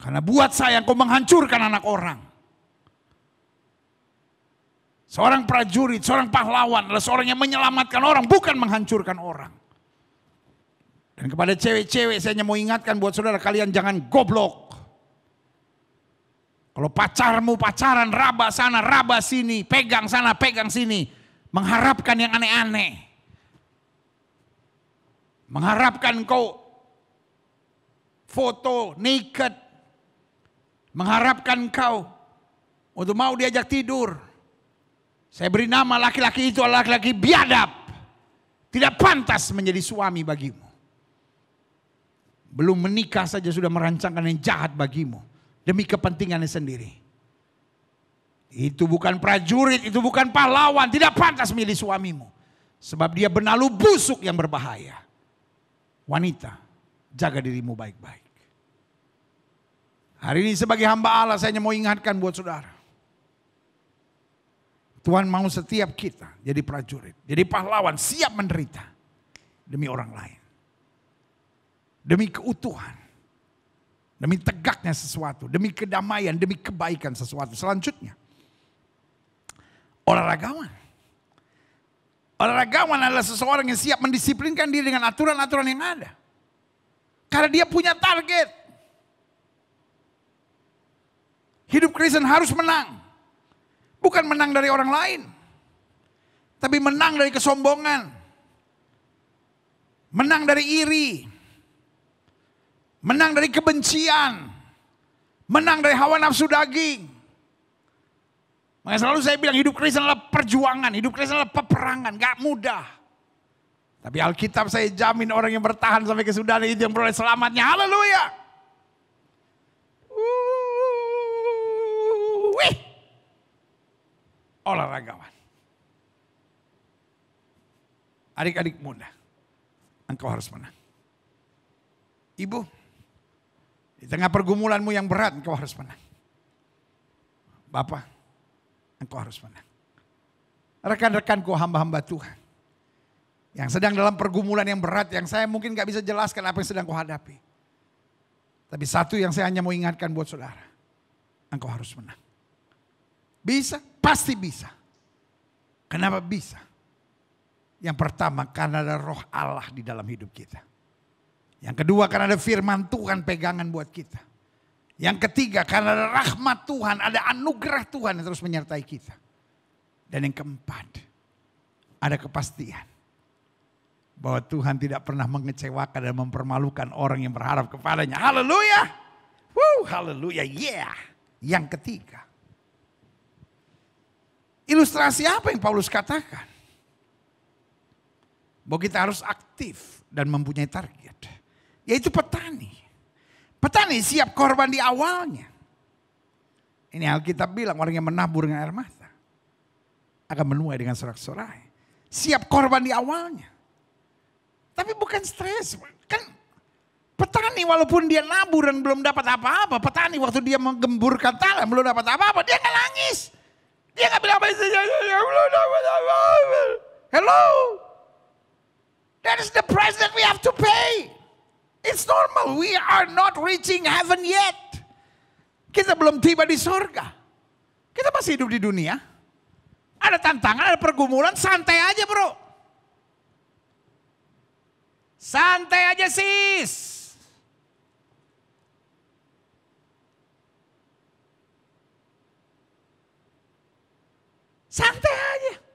Karena buat saya kau menghancurkan anak orang. Seorang prajurit, seorang pahlawan adalah seorang yang menyelamatkan orang, bukan menghancurkan orang. Dan kepada cewek-cewek saya hanya mau ingatkan buat saudara kalian jangan goblok. Kalau pacarmu pacaran raba sana, raba sini, pegang sana, pegang sini. Mengharapkan yang aneh-aneh mengharapkan kau foto naked, mengharapkan kau untuk mau diajak tidur. Saya beri nama laki-laki itu adalah laki-laki biadab. Tidak pantas menjadi suami bagimu. Belum menikah saja sudah merancangkan yang jahat bagimu. Demi kepentingannya sendiri. Itu bukan prajurit, itu bukan pahlawan. Tidak pantas menjadi suamimu. Sebab dia benalu busuk yang berbahaya wanita, jaga dirimu baik-baik. Hari ini sebagai hamba Allah saya hanya mau ingatkan buat saudara. Tuhan mau setiap kita jadi prajurit, jadi pahlawan, siap menderita demi orang lain. Demi keutuhan, demi tegaknya sesuatu, demi kedamaian, demi kebaikan sesuatu. Selanjutnya, olahragawan Olahragawan adalah seseorang yang siap mendisiplinkan diri dengan aturan-aturan yang ada. Karena dia punya target. Hidup Kristen harus menang. Bukan menang dari orang lain. Tapi menang dari kesombongan. Menang dari iri. Menang dari kebencian. Menang dari hawa nafsu daging. Makanya selalu saya bilang hidup Kristen adalah perjuangan, hidup Kristen adalah peperangan, gak mudah. Tapi Alkitab saya jamin orang yang bertahan sampai kesudahan itu yang beroleh selamatnya. Haleluya. Wih. Olahragawan. Adik-adik muda, engkau harus menang. Ibu, di tengah pergumulanmu yang berat, engkau harus menang. Bapak, Engkau harus menang. Rekan-rekanku hamba-hamba Tuhan. Yang sedang dalam pergumulan yang berat, yang saya mungkin gak bisa jelaskan apa yang sedang kau hadapi. Tapi satu yang saya hanya mau ingatkan buat saudara. Engkau harus menang. Bisa, pasti bisa. Kenapa bisa? Yang pertama karena ada roh Allah di dalam hidup kita. Yang kedua karena ada firman Tuhan pegangan buat kita. Yang ketiga, karena ada rahmat Tuhan, ada anugerah Tuhan yang terus menyertai kita. Dan yang keempat, ada kepastian bahwa Tuhan tidak pernah mengecewakan dan mempermalukan orang yang berharap kepadanya. Haleluya. wow haleluya. Yeah. Yang ketiga. Ilustrasi apa yang Paulus katakan? Bahwa kita harus aktif dan mempunyai target. Yaitu petani Petani siap korban di awalnya. Ini Alkitab bilang orang yang menabur dengan air mata. Akan menuai dengan sorak-sorai. Siap korban di awalnya. Tapi bukan stres. Kan petani walaupun dia nabur dan belum dapat apa-apa. Petani waktu dia menggemburkan tanah belum dapat apa-apa. Dia gak nangis. Dia gak bilang apa ya belum dapat apa-apa. Hello. That is the price that we have to pay. It's normal. We are not reaching heaven yet. Kita belum tiba di surga. Kita masih hidup di dunia. Ada tantangan, ada pergumulan, santai aja bro. Santai aja sis. Santai aja.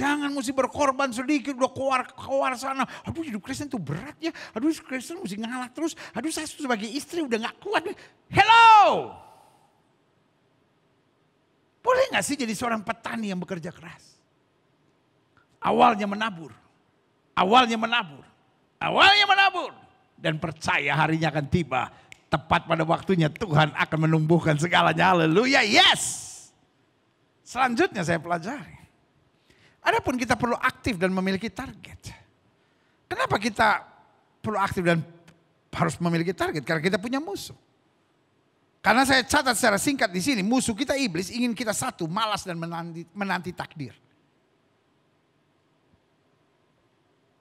Jangan mesti berkorban sedikit, udah keluar-keluar sana. Aduh hidup Kristen tuh berat ya. Aduh Kristen mesti ngalah terus. Aduh saya sebagai istri udah gak kuat. Hello! Boleh gak sih jadi seorang petani yang bekerja keras? Awalnya menabur. Awalnya menabur. Awalnya menabur. Dan percaya harinya akan tiba. Tepat pada waktunya Tuhan akan menumbuhkan segalanya. Haleluya, yes! Selanjutnya saya pelajari Adapun kita perlu aktif dan memiliki target. Kenapa kita perlu aktif dan harus memiliki target? Karena kita punya musuh. Karena saya catat secara singkat di sini, musuh kita iblis ingin kita satu, malas dan menanti, menanti takdir.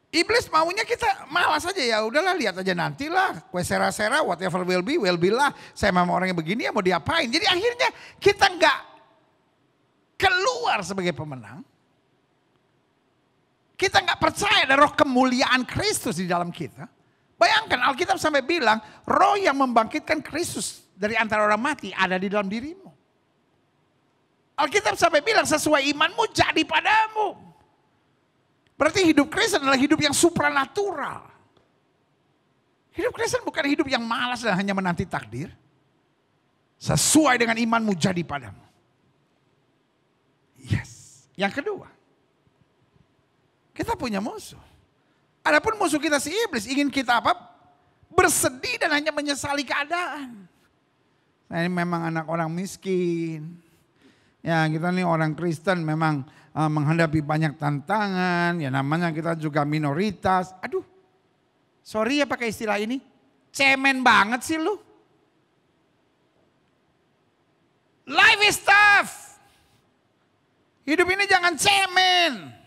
Iblis maunya kita malas aja ya udahlah lihat aja nantilah kue sera-sera whatever will be will be lah saya memang yang begini ya mau diapain jadi akhirnya kita nggak keluar sebagai pemenang kita nggak percaya ada roh kemuliaan Kristus di dalam kita. Bayangkan Alkitab sampai bilang roh yang membangkitkan Kristus dari antara orang mati ada di dalam dirimu. Alkitab sampai bilang sesuai imanmu jadi padamu. Berarti hidup Kristen adalah hidup yang supranatural. Hidup Kristen bukan hidup yang malas dan hanya menanti takdir. Sesuai dengan imanmu jadi padamu. Yes. Yang kedua, kita punya musuh. Adapun musuh kita si iblis ingin kita apa? Bersedih dan hanya menyesali keadaan. Nah ini memang anak orang miskin. Ya kita nih orang Kristen memang uh, menghadapi banyak tantangan. Ya namanya kita juga minoritas. Aduh, sorry ya pakai istilah ini. Cemen banget sih lu. Life is tough. Hidup ini jangan cemen.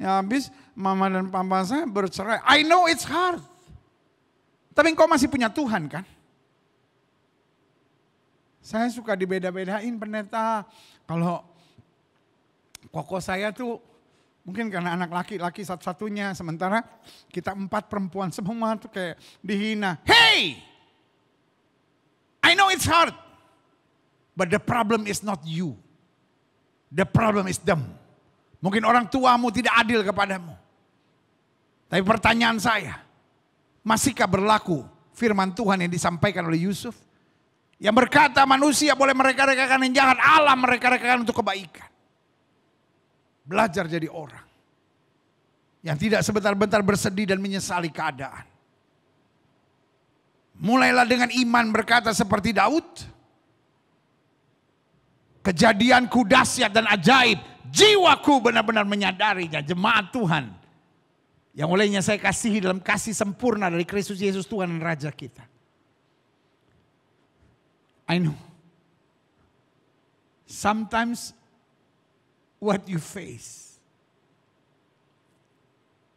Ya habis mama dan papa saya bercerai. I know it's hard. Tapi engkau masih punya Tuhan kan? Saya suka dibeda-bedain pendeta. Kalau koko saya tuh mungkin karena anak laki-laki satu-satunya. Sementara kita empat perempuan semua tuh kayak dihina. Hey! I know it's hard. But the problem is not you. The problem is them. Mungkin orang tuamu tidak adil kepadamu. Tapi pertanyaan saya, masihkah berlaku firman Tuhan yang disampaikan oleh Yusuf? Yang berkata manusia boleh mereka-rekakan yang jahat, Allah mereka-rekakan untuk kebaikan. Belajar jadi orang. Yang tidak sebentar-bentar bersedih dan menyesali keadaan. Mulailah dengan iman berkata seperti Daud. Kejadian dahsyat dan ajaib. Jiwaku benar-benar menyadarinya. Jemaat Tuhan. Yang olehnya saya kasihi dalam kasih sempurna dari Kristus Yesus Tuhan dan Raja kita. I know. Sometimes what you face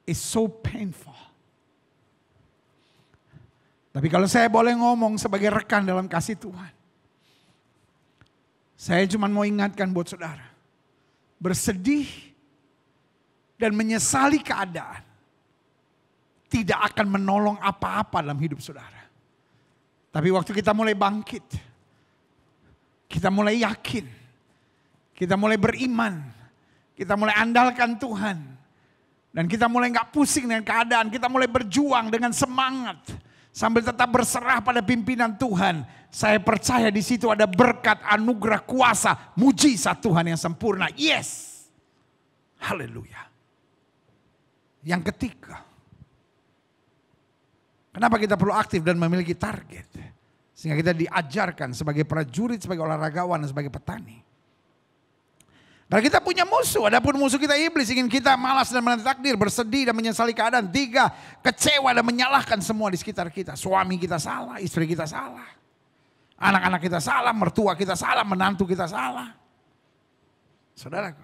is so painful. Tapi kalau saya boleh ngomong sebagai rekan dalam kasih Tuhan. Saya cuma mau ingatkan buat saudara. Bersedih dan menyesali keadaan. Tidak akan menolong apa-apa dalam hidup saudara. Tapi waktu kita mulai bangkit. Kita mulai yakin. Kita mulai beriman. Kita mulai andalkan Tuhan. Dan kita mulai nggak pusing dengan keadaan. Kita mulai berjuang dengan semangat sambil tetap berserah pada pimpinan Tuhan. Saya percaya di situ ada berkat, anugerah, kuasa, mujizat Tuhan yang sempurna. Yes. Haleluya. Yang ketiga, kenapa kita perlu aktif dan memiliki target? Sehingga kita diajarkan sebagai prajurit, sebagai olahragawan, dan sebagai petani. Karena kita punya musuh, adapun musuh kita iblis ingin kita malas dan menanti takdir, bersedih dan menyesali keadaan. Tiga, kecewa dan menyalahkan semua di sekitar kita. Suami kita salah, istri kita salah. Anak-anak kita salah, mertua kita salah, menantu kita salah. Saudaraku,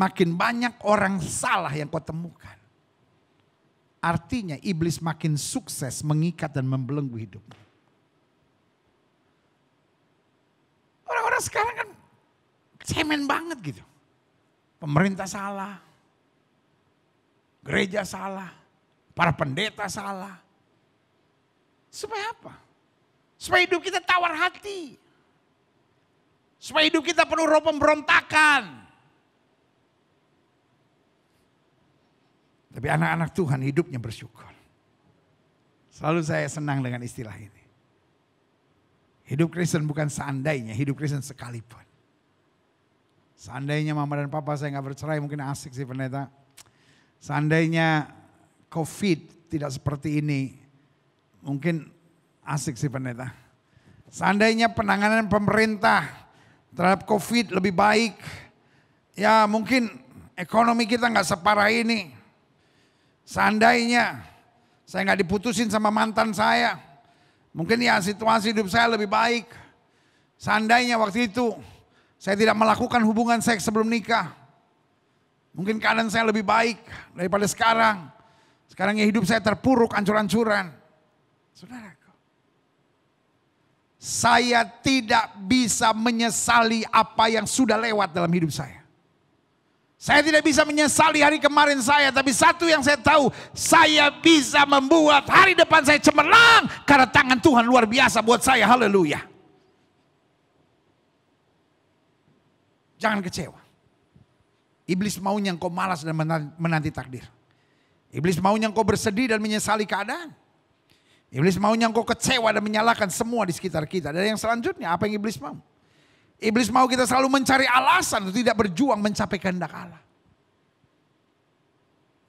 makin banyak orang salah yang kau temukan. Artinya iblis makin sukses mengikat dan membelenggu hidupmu. Orang-orang sekarang kan cemen banget gitu. Pemerintah salah, gereja salah, para pendeta salah. Supaya apa? Supaya hidup kita tawar hati. Supaya hidup kita penuh roh pemberontakan. Tapi anak-anak Tuhan hidupnya bersyukur. Selalu saya senang dengan istilah ini. Hidup Kristen bukan seandainya, hidup Kristen sekalipun. Seandainya mama dan papa saya nggak bercerai mungkin asik sih pendeta. Seandainya COVID tidak seperti ini mungkin asik sih pendeta. Seandainya penanganan pemerintah terhadap COVID lebih baik. Ya mungkin ekonomi kita nggak separah ini. Seandainya saya nggak diputusin sama mantan saya. Mungkin ya situasi hidup saya lebih baik. Seandainya waktu itu saya tidak melakukan hubungan seks sebelum nikah. Mungkin keadaan saya lebih baik daripada sekarang. Sekarang ya hidup saya terpuruk ancur-ancuran. Saudara, saya tidak bisa menyesali apa yang sudah lewat dalam hidup saya. Saya tidak bisa menyesali hari kemarin saya, tapi satu yang saya tahu, saya bisa membuat hari depan saya cemerlang karena tangan Tuhan luar biasa buat saya. Haleluya. Jangan kecewa. Iblis maunya engkau malas dan menanti takdir. Iblis maunya engkau bersedih dan menyesali keadaan. Iblis maunya engkau kecewa dan menyalahkan semua di sekitar kita. Dan yang selanjutnya apa yang iblis mau? Iblis mau kita selalu mencari alasan untuk tidak berjuang mencapai kehendak Allah.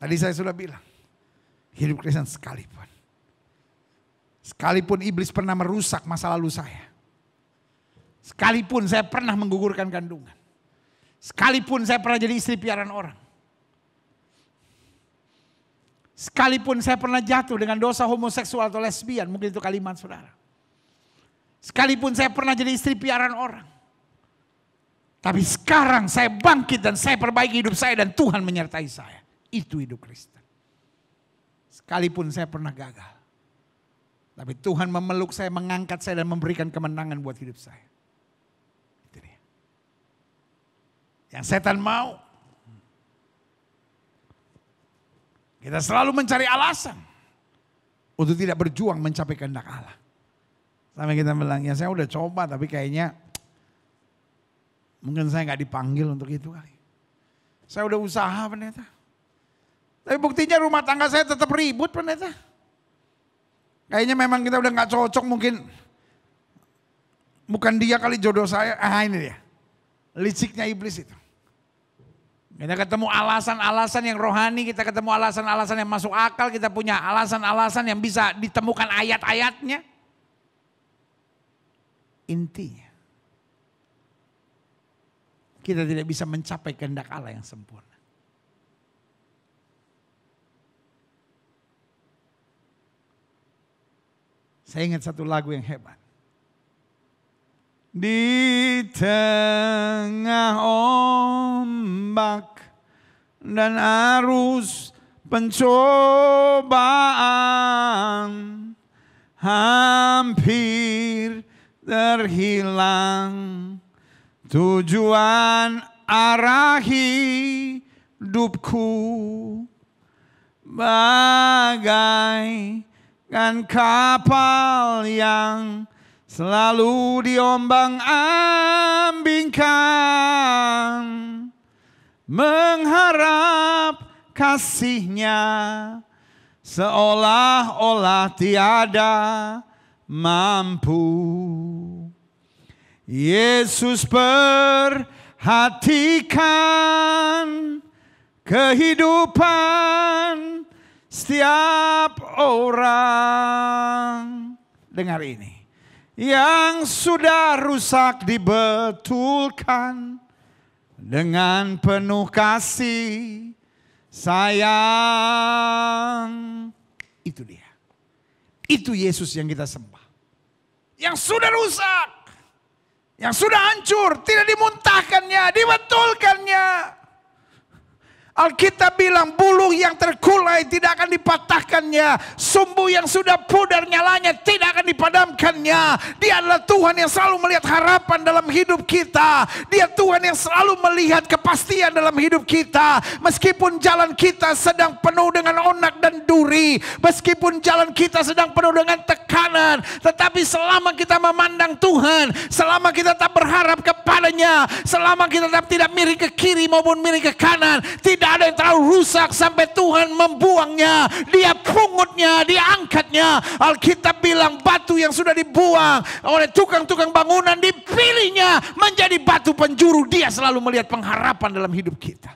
Tadi saya sudah bilang, hidup Kristen sekalipun. Sekalipun iblis pernah merusak masa lalu saya. Sekalipun saya pernah menggugurkan kandungan. Sekalipun saya pernah jadi istri piaran orang. Sekalipun saya pernah jatuh dengan dosa homoseksual atau lesbian, mungkin itu kalimat saudara. Sekalipun saya pernah jadi istri piaran orang. Tapi sekarang saya bangkit dan saya perbaiki hidup saya dan Tuhan menyertai saya. Itu hidup Kristen. Sekalipun saya pernah gagal. Tapi Tuhan memeluk saya, mengangkat saya dan memberikan kemenangan buat hidup saya. Yang setan mau. Kita selalu mencari alasan untuk tidak berjuang mencapai kehendak Allah. Sampai kita bilang, ya saya udah coba tapi kayaknya mungkin saya nggak dipanggil untuk itu kali. Saya udah usaha pendeta. Tapi buktinya rumah tangga saya tetap ribut pendeta. Kayaknya memang kita udah nggak cocok mungkin. Bukan dia kali jodoh saya. Ah ini dia. Liciknya iblis itu. Kita ketemu alasan-alasan yang rohani, kita ketemu alasan-alasan yang masuk akal, kita punya alasan-alasan yang bisa ditemukan ayat-ayatnya. Intinya, kita tidak bisa mencapai kehendak Allah yang sempurna. Saya ingat satu lagu yang hebat di tengah ombak dan arus pencobaan hampir terhilang tujuan arah hidupku bagaikan kapal yang selalu diombang ambingkan mengharap kasihnya seolah-olah tiada mampu Yesus perhatikan kehidupan setiap orang dengar ini yang sudah rusak dibetulkan dengan penuh kasih sayang. Itu dia. Itu Yesus yang kita sembah. Yang sudah rusak. Yang sudah hancur. Tidak dimuntahkannya. Dibetulkan Alkitab bilang bulu yang terkulai tidak akan dipatahkannya. Sumbu yang sudah pudar nyalanya tidak akan dipadamkannya. Dia adalah Tuhan yang selalu melihat harapan dalam hidup kita. Dia Tuhan yang selalu melihat kepastian dalam hidup kita. Meskipun jalan kita sedang penuh dengan onak dan duri. Meskipun jalan kita sedang penuh dengan tekanan. Tetapi selama kita memandang Tuhan. Selama kita tak berharap kepadanya. Selama kita tetap tidak miring ke kiri maupun miring ke kanan. Tidak tidak ada yang terlalu rusak sampai Tuhan membuangnya. Dia pungutnya, diangkatnya. Alkitab bilang batu yang sudah dibuang oleh tukang-tukang bangunan dipilihnya menjadi batu penjuru. Dia selalu melihat pengharapan dalam hidup kita.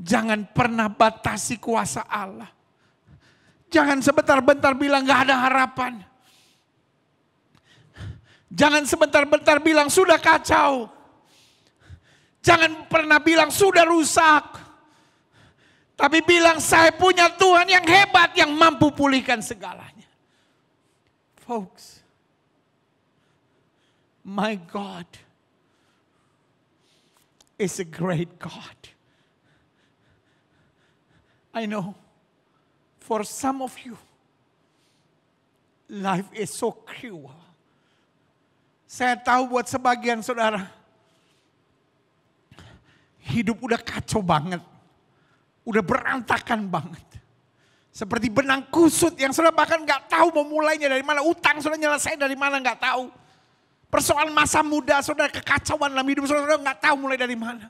Jangan pernah batasi kuasa Allah. Jangan sebentar-bentar bilang gak ada harapan. Jangan sebentar-bentar bilang sudah kacau. Jangan pernah bilang sudah rusak. Tapi bilang saya punya Tuhan yang hebat yang mampu pulihkan segalanya. Folks, my God is a great God. I know for some of you, life is so cruel. Saya tahu buat sebagian saudara, Hidup udah kacau banget. Udah berantakan banget. Seperti benang kusut yang sudah bahkan gak tahu memulainya dari mana. Utang sudah nyelesain dari mana gak tahu. Persoalan masa muda sudah kekacauan dalam hidup sudah gak tahu mulai dari mana.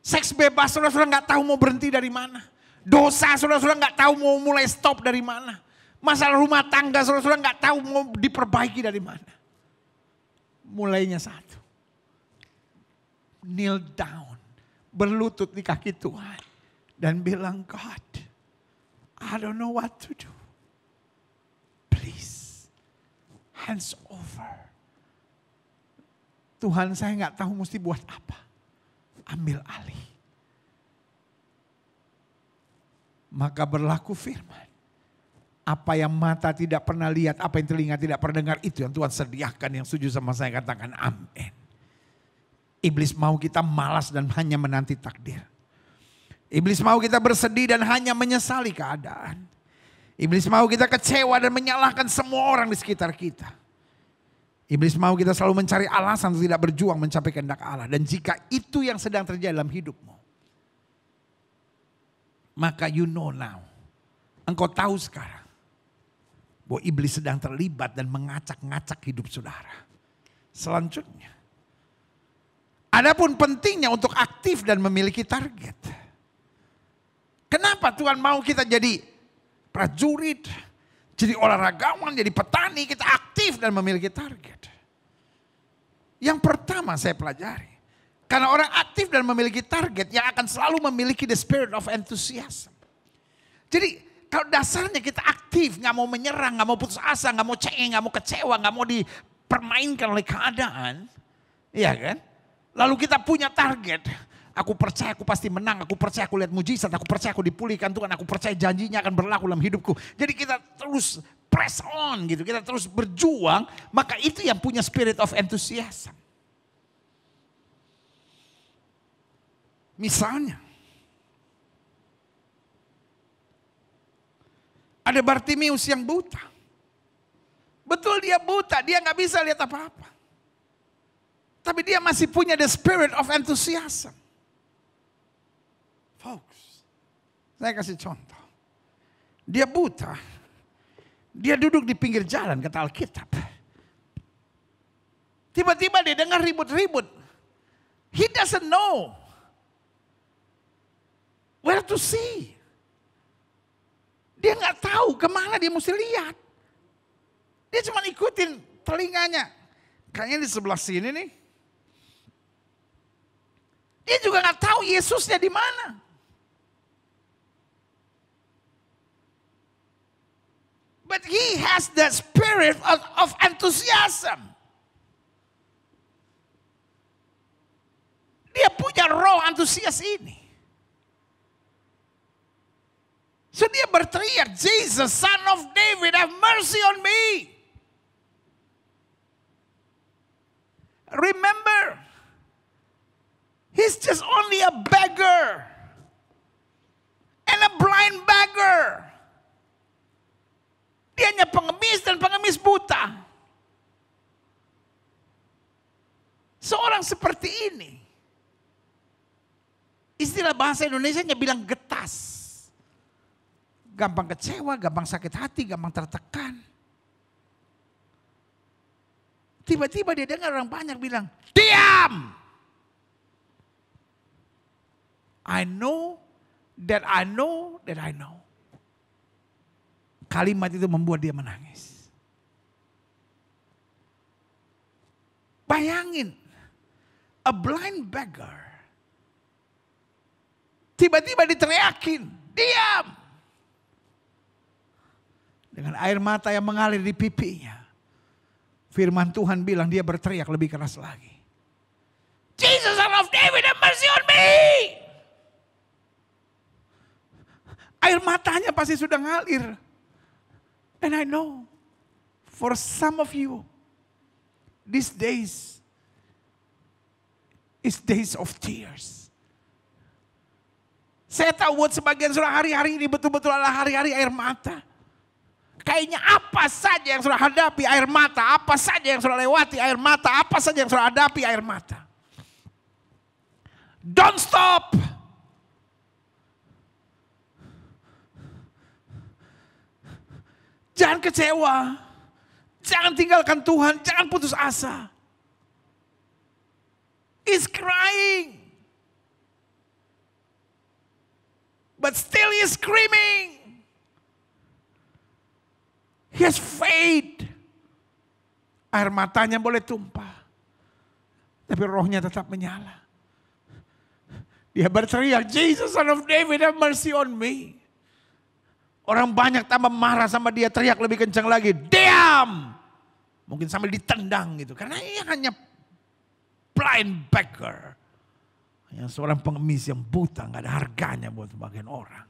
Seks bebas sudah sudah gak tahu mau berhenti dari mana. Dosa sudah sudah gak tahu mau mulai stop dari mana. Masalah rumah tangga sudah sudah gak tahu mau diperbaiki dari mana. Mulainya satu kneel down, berlutut di kaki Tuhan dan bilang, God, I don't know what to do. Please, hands over. Tuhan saya nggak tahu mesti buat apa. Ambil alih. Maka berlaku firman. Apa yang mata tidak pernah lihat, apa yang telinga tidak pernah dengar, itu yang Tuhan sediakan, yang setuju sama saya katakan amin. Iblis mau kita malas dan hanya menanti takdir. Iblis mau kita bersedih dan hanya menyesali keadaan. Iblis mau kita kecewa dan menyalahkan semua orang di sekitar kita. Iblis mau kita selalu mencari alasan untuk tidak berjuang mencapai kehendak Allah. Dan jika itu yang sedang terjadi dalam hidupmu. Maka you know now. Engkau tahu sekarang. Bahwa iblis sedang terlibat dan mengacak-ngacak hidup saudara. Selanjutnya Adapun pentingnya untuk aktif dan memiliki target. Kenapa Tuhan mau kita jadi prajurit, jadi olahragawan, jadi petani, kita aktif dan memiliki target. Yang pertama saya pelajari, karena orang aktif dan memiliki target yang akan selalu memiliki the spirit of enthusiasm. Jadi kalau dasarnya kita aktif, nggak mau menyerang, nggak mau putus asa, nggak mau cengeng, nggak mau kecewa, nggak mau dipermainkan oleh keadaan, ya kan? Lalu kita punya target. Aku percaya aku pasti menang, aku percaya aku lihat mujizat, aku percaya aku dipulihkan Tuhan, aku percaya janjinya akan berlaku dalam hidupku. Jadi kita terus press on gitu, kita terus berjuang, maka itu yang punya spirit of enthusiasm. Misalnya, ada Bartimius yang buta. Betul dia buta, dia nggak bisa lihat apa-apa. Tapi dia masih punya the spirit of enthusiasm. Folks, saya kasih contoh. Dia buta. Dia duduk di pinggir jalan kata kitab. Tiba-tiba dia dengar ribut-ribut. He doesn't know where to see. Dia nggak tahu kemana dia mesti lihat. Dia cuma ikutin telinganya. Kayaknya di sebelah sini nih dia juga nggak tahu Yesusnya di mana. But he has the spirit of, of enthusiasm. Dia punya roh antusias ini. So dia berteriak, Jesus, son of David, have mercy on me. Remember, just only a beggar and a blind beggar. Dia hanya pengemis dan pengemis buta. Seorang seperti ini. Istilah bahasa Indonesia nya bilang getas. Gampang kecewa, gampang sakit hati, gampang tertekan. Tiba-tiba dia dengar orang banyak bilang, diam! I know that I know that I know. Kalimat itu membuat dia menangis. Bayangin, a blind beggar tiba-tiba diteriakin, diam. Dengan air mata yang mengalir di pipinya. Firman Tuhan bilang dia berteriak lebih keras lagi. Jesus, son of David, have mercy on me. Air matanya pasti sudah ngalir. And I know, for some of you, these days is days of tears. Saya tahu buat sebagian saudara hari-hari ini betul-betul adalah hari-hari air mata. Kayaknya apa saja yang saudara hadapi air mata, apa saja yang saudara lewati air mata, apa saja yang saudara hadapi air mata. Don't stop. Jangan kecewa. Jangan tinggalkan Tuhan, jangan putus asa. He's crying. But still he's screaming. He has faith. Air matanya boleh tumpah. Tapi rohnya tetap menyala. Dia berteriak, Jesus son of David have mercy on me. Orang banyak tambah marah sama dia, teriak lebih kencang lagi. Diam! Mungkin sambil ditendang gitu. Karena ia hanya blind beggar. Hanya seorang pengemis yang buta, gak ada harganya buat sebagian orang.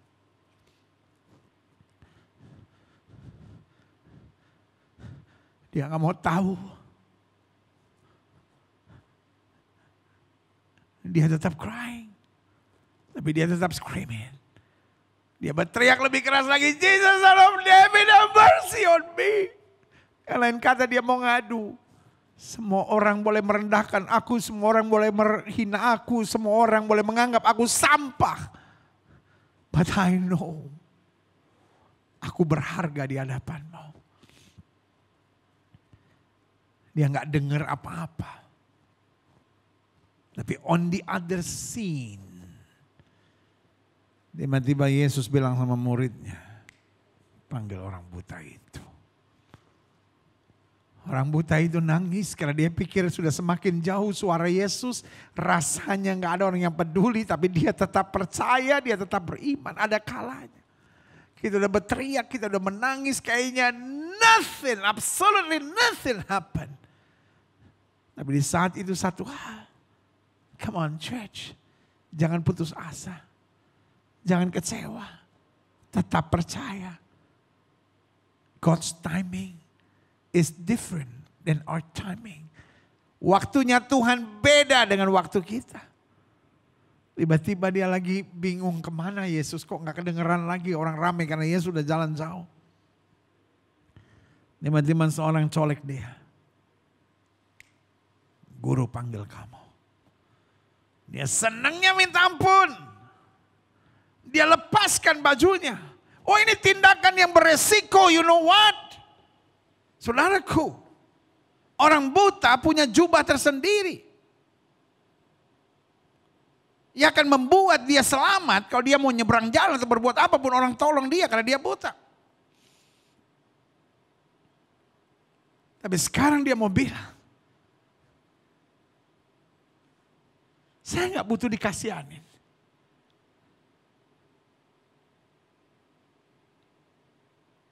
Dia gak mau tahu. Dia tetap crying. Tapi dia tetap screaming. Dia berteriak lebih keras lagi, Jesus son of David have mercy on me. Yang lain kata dia mau ngadu. Semua orang boleh merendahkan aku, semua orang boleh merhina aku, semua orang boleh menganggap aku sampah. But I know, aku berharga di hadapanmu. Dia nggak dengar apa-apa. Tapi on the other scene, Tiba-tiba Yesus bilang sama muridnya, panggil orang buta itu. Orang buta itu nangis karena dia pikir sudah semakin jauh suara Yesus. Rasanya nggak ada orang yang peduli tapi dia tetap percaya, dia tetap beriman. Ada kalanya. Kita udah berteriak, kita udah menangis kayaknya nothing, absolutely nothing happen Tapi di saat itu satu hal. Come on church, jangan putus asa Jangan kecewa. Tetap percaya. God's timing is different than our timing. Waktunya Tuhan beda dengan waktu kita. Tiba-tiba dia lagi bingung kemana Yesus kok nggak kedengeran lagi orang ramai karena Yesus sudah jalan jauh. Tiba-tiba seorang colek dia. Guru panggil kamu. Dia senangnya minta ampun. Dia lepaskan bajunya. Oh ini tindakan yang beresiko, you know what? Saudaraku, orang buta punya jubah tersendiri. Ia akan membuat dia selamat kalau dia mau nyebrang jalan atau berbuat apapun orang tolong dia karena dia buta. Tapi sekarang dia mau bilang, saya nggak butuh dikasihanin.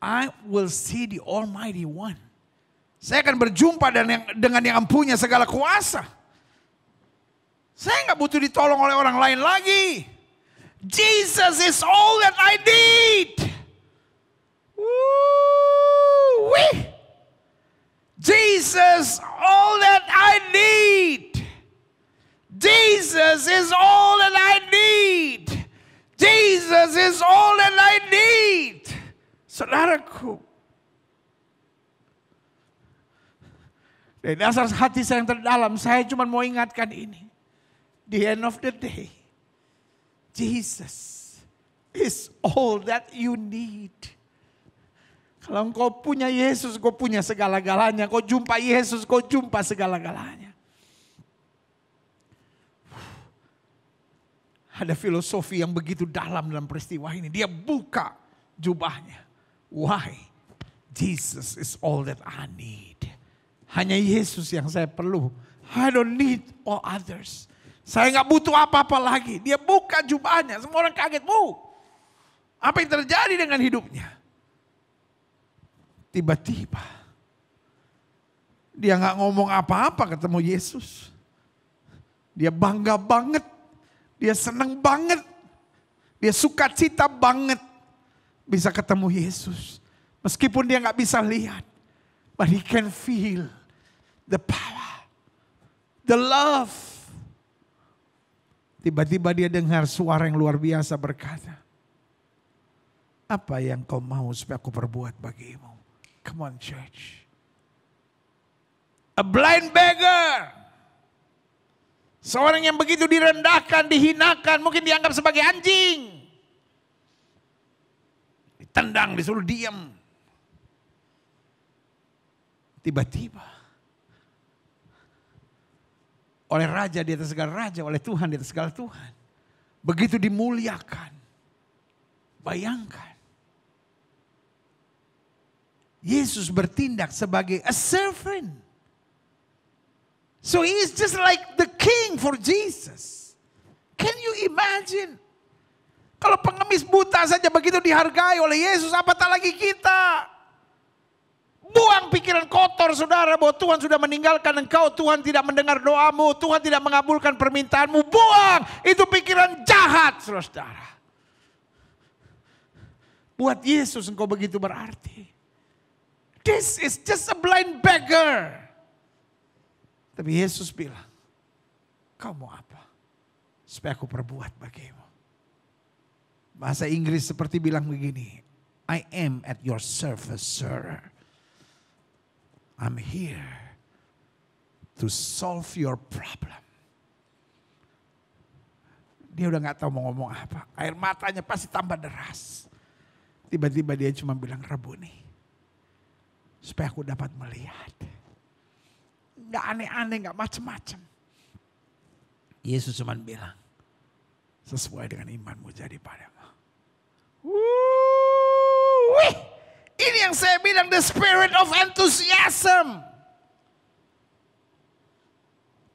I will see the Almighty One. Saya akan berjumpa dengan yang, dengan yang segala kuasa. Saya nggak butuh ditolong oleh orang lain lagi. Jesus is all that I need. Woo -wee. Jesus, all that I need. Jesus is all that I need. Jesus is all Saudaraku. Dari dasar hati saya yang terdalam, saya cuma mau ingatkan ini. The end of the day, Jesus is all that you need. Kalau engkau punya Yesus, kau punya segala-galanya. Kau jumpa Yesus, kau jumpa segala-galanya. Ada filosofi yang begitu dalam dalam peristiwa ini. Dia buka jubahnya. Why? Jesus is all that I need. Hanya Yesus yang saya perlu. I don't need all others. Saya nggak butuh apa-apa lagi. Dia buka jubahnya. Semua orang kaget. Wow. Apa yang terjadi dengan hidupnya? Tiba-tiba. Dia nggak ngomong apa-apa ketemu Yesus. Dia bangga banget. Dia senang banget. Dia suka cita banget bisa ketemu Yesus. Meskipun dia nggak bisa lihat, but he can feel the power, the love. Tiba-tiba dia dengar suara yang luar biasa berkata, apa yang kau mau supaya aku perbuat bagimu? Come on church. A blind beggar. Seorang yang begitu direndahkan, dihinakan, mungkin dianggap sebagai anjing ditendang, disuruh diam. Tiba-tiba oleh raja di atas segala raja, oleh Tuhan di atas segala Tuhan. Begitu dimuliakan. Bayangkan. Yesus bertindak sebagai a servant. So he is just like the king for Jesus. Can you imagine kalau pengemis buta saja begitu dihargai oleh Yesus, apatah lagi kita? Buang pikiran kotor saudara bahwa Tuhan sudah meninggalkan engkau, Tuhan tidak mendengar doamu, Tuhan tidak mengabulkan permintaanmu. Buang, itu pikiran jahat saudara. Buat Yesus engkau begitu berarti. This is just a blind beggar. Tapi Yesus bilang, kau mau apa? Supaya aku perbuat bagimu. Bahasa Inggris seperti bilang begini, I am at your service, sir. I'm here to solve your problem. Dia udah gak tahu mau ngomong apa. Air matanya pasti tambah deras. Tiba-tiba dia cuma bilang, Rebuni. Supaya aku dapat melihat. Gak aneh-aneh, gak macem-macem. Yesus cuma bilang, sesuai dengan imanmu jadi padamu. Wih, ini yang saya bilang the spirit of enthusiasm.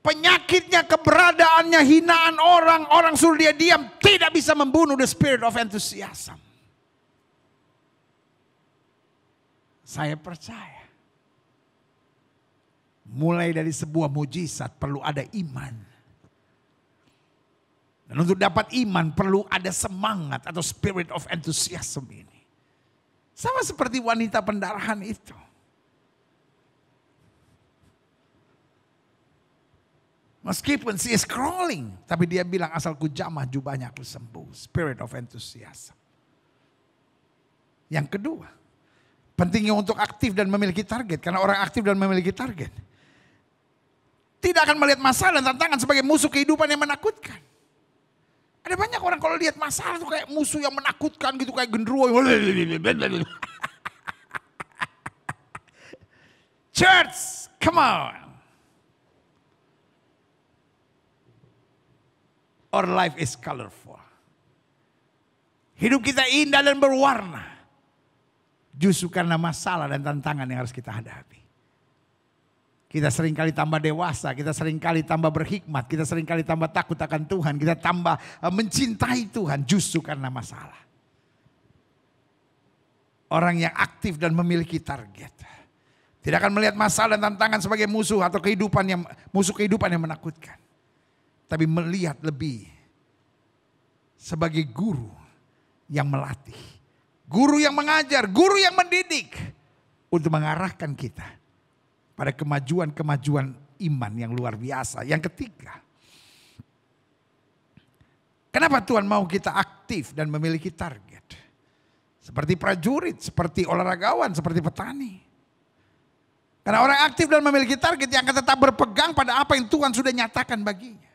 Penyakitnya, keberadaannya, hinaan orang, orang suruh dia diam, tidak bisa membunuh the spirit of enthusiasm. Saya percaya. Mulai dari sebuah mujizat perlu ada iman. Dan untuk dapat iman perlu ada semangat atau spirit of enthusiasm ini. Sama seperti wanita pendarahan itu. Meskipun she is crawling, tapi dia bilang asal ku jamah jubahnya aku sembuh. Spirit of enthusiasm. Yang kedua, pentingnya untuk aktif dan memiliki target. Karena orang aktif dan memiliki target. Tidak akan melihat masalah dan tantangan sebagai musuh kehidupan yang menakutkan. Ada banyak orang kalau lihat masalah tuh kayak musuh yang menakutkan gitu kayak genderuwo. <laughs> Church, come on. Our life is colorful. Hidup kita indah dan berwarna. Justru karena masalah dan tantangan yang harus kita hadapi. Kita seringkali tambah dewasa, kita seringkali tambah berhikmat, kita seringkali tambah takut akan Tuhan, kita tambah eh, mencintai Tuhan justru karena masalah. Orang yang aktif dan memiliki target. Tidak akan melihat masalah dan tantangan sebagai musuh atau kehidupan yang musuh kehidupan yang menakutkan. Tapi melihat lebih sebagai guru yang melatih. Guru yang mengajar, guru yang mendidik untuk mengarahkan kita pada kemajuan-kemajuan iman yang luar biasa. Yang ketiga, kenapa Tuhan mau kita aktif dan memiliki target? Seperti prajurit, seperti olahragawan, seperti petani. Karena orang aktif dan memiliki target yang akan tetap berpegang pada apa yang Tuhan sudah nyatakan baginya.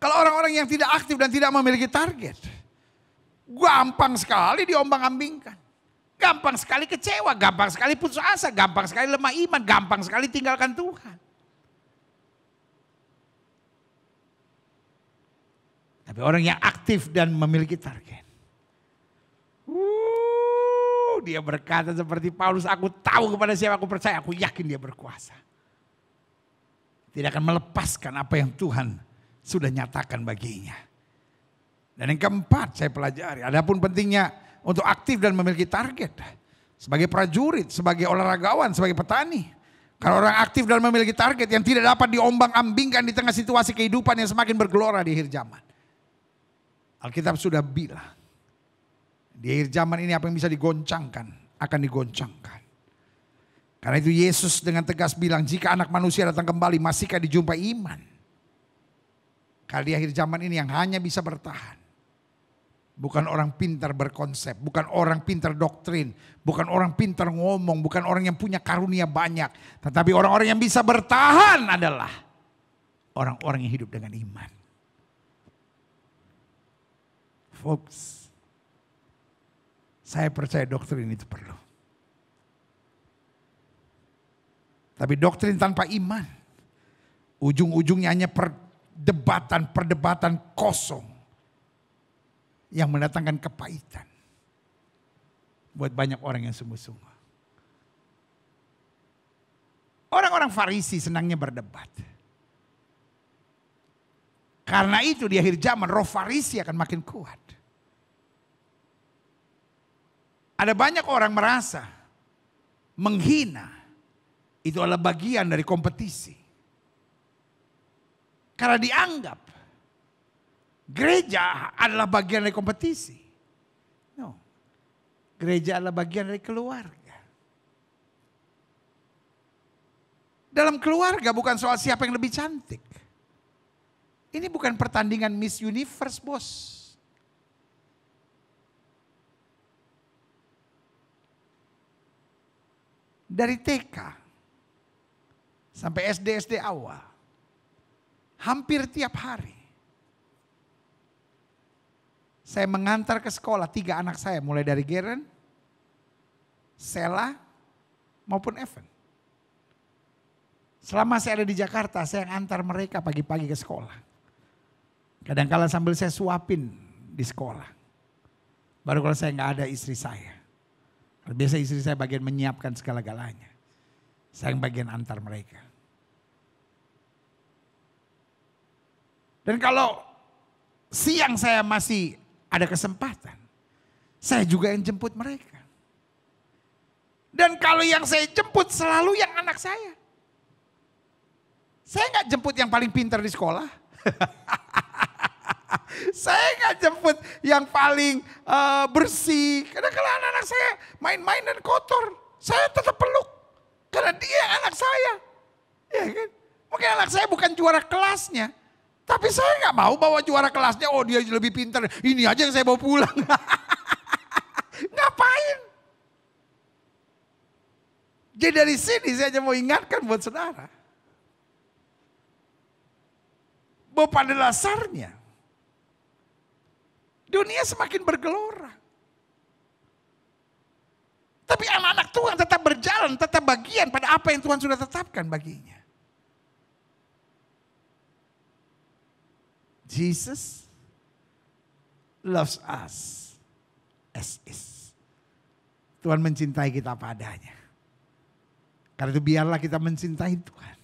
Kalau orang-orang yang tidak aktif dan tidak memiliki target, gampang sekali diombang-ambingkan gampang sekali kecewa, gampang sekali putus asa, gampang sekali lemah iman, gampang sekali tinggalkan Tuhan. Tapi orang yang aktif dan memiliki target. Uh, dia berkata seperti Paulus, aku tahu kepada siapa aku percaya, aku yakin dia berkuasa. Tidak akan melepaskan apa yang Tuhan sudah nyatakan baginya. Dan yang keempat saya pelajari, adapun pentingnya untuk aktif dan memiliki target. Sebagai prajurit, sebagai olahragawan, sebagai petani. Kalau orang aktif dan memiliki target yang tidak dapat diombang-ambingkan di tengah situasi kehidupan yang semakin bergelora di akhir zaman. Alkitab sudah bilang, di akhir zaman ini apa yang bisa digoncangkan akan digoncangkan. Karena itu Yesus dengan tegas bilang, jika anak manusia datang kembali, masihkah dijumpai iman? Karena di akhir zaman ini yang hanya bisa bertahan bukan orang pintar berkonsep, bukan orang pintar doktrin, bukan orang pintar ngomong, bukan orang yang punya karunia banyak, tetapi orang-orang yang bisa bertahan adalah orang-orang yang hidup dengan iman. Folks, saya percaya doktrin itu perlu. Tapi doktrin tanpa iman, ujung-ujungnya hanya perdebatan-perdebatan kosong yang mendatangkan kepahitan buat banyak orang yang sungguh-sungguh. Orang-orang Farisi senangnya berdebat. Karena itu di akhir zaman roh Farisi akan makin kuat. Ada banyak orang merasa menghina itu adalah bagian dari kompetisi. Karena dianggap Gereja adalah bagian dari kompetisi. No. Gereja adalah bagian dari keluarga. Dalam keluarga bukan soal siapa yang lebih cantik. Ini bukan pertandingan Miss Universe, bos. Dari TK sampai SD-SD awal, hampir tiap hari saya mengantar ke sekolah tiga anak saya mulai dari Geren, Sela, maupun Evan. Selama saya ada di Jakarta, saya yang antar mereka pagi-pagi ke sekolah. kadang Kadangkala sambil saya suapin di sekolah. Baru kalau saya nggak ada istri saya. Biasa istri saya bagian menyiapkan segala-galanya. Saya yang bagian antar mereka. Dan kalau siang saya masih ada kesempatan. Saya juga yang jemput mereka. Dan kalau yang saya jemput selalu yang anak saya. Saya nggak jemput yang paling pintar di sekolah. <laughs> saya nggak jemput yang paling uh, bersih. Karena kalau anak-anak saya main-main dan kotor, saya tetap peluk. Karena dia anak saya. Ya kan? Mungkin anak saya bukan juara kelasnya, tapi saya nggak mau bawa juara kelasnya, oh dia lebih pintar. Ini aja yang saya bawa pulang. <laughs> Ngapain? Jadi dari sini saya hanya mau ingatkan buat saudara. Bahwa pada dasarnya dunia semakin bergelora. Tapi anak-anak Tuhan tetap berjalan, tetap bagian pada apa yang Tuhan sudah tetapkan baginya. Jesus loves us as is. Tuhan mencintai kita padanya. Karena itu biarlah kita mencintai Tuhan.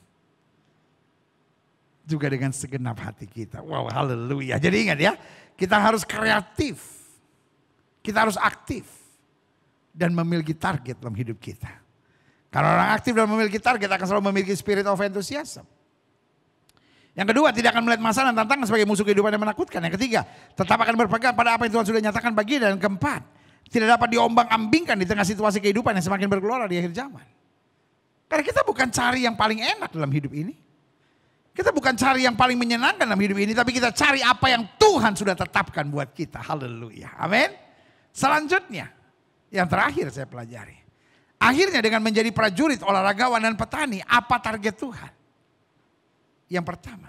Juga dengan segenap hati kita. Wow, haleluya. Jadi ingat ya, kita harus kreatif. Kita harus aktif. Dan memiliki target dalam hidup kita. Karena orang aktif dan memiliki target akan selalu memiliki spirit of enthusiasm. Yang kedua, tidak akan melihat masalah dan tantangan sebagai musuh kehidupan yang menakutkan. Yang ketiga, tetap akan berpegang pada apa yang Tuhan sudah nyatakan bagi dan keempat, tidak dapat diombang-ambingkan di tengah situasi kehidupan yang semakin bergelora di akhir zaman. Karena kita bukan cari yang paling enak dalam hidup ini. Kita bukan cari yang paling menyenangkan dalam hidup ini, tapi kita cari apa yang Tuhan sudah tetapkan buat kita. Haleluya. Amin. Selanjutnya, yang terakhir saya pelajari. Akhirnya dengan menjadi prajurit, olahragawan dan petani, apa target Tuhan? Yang pertama,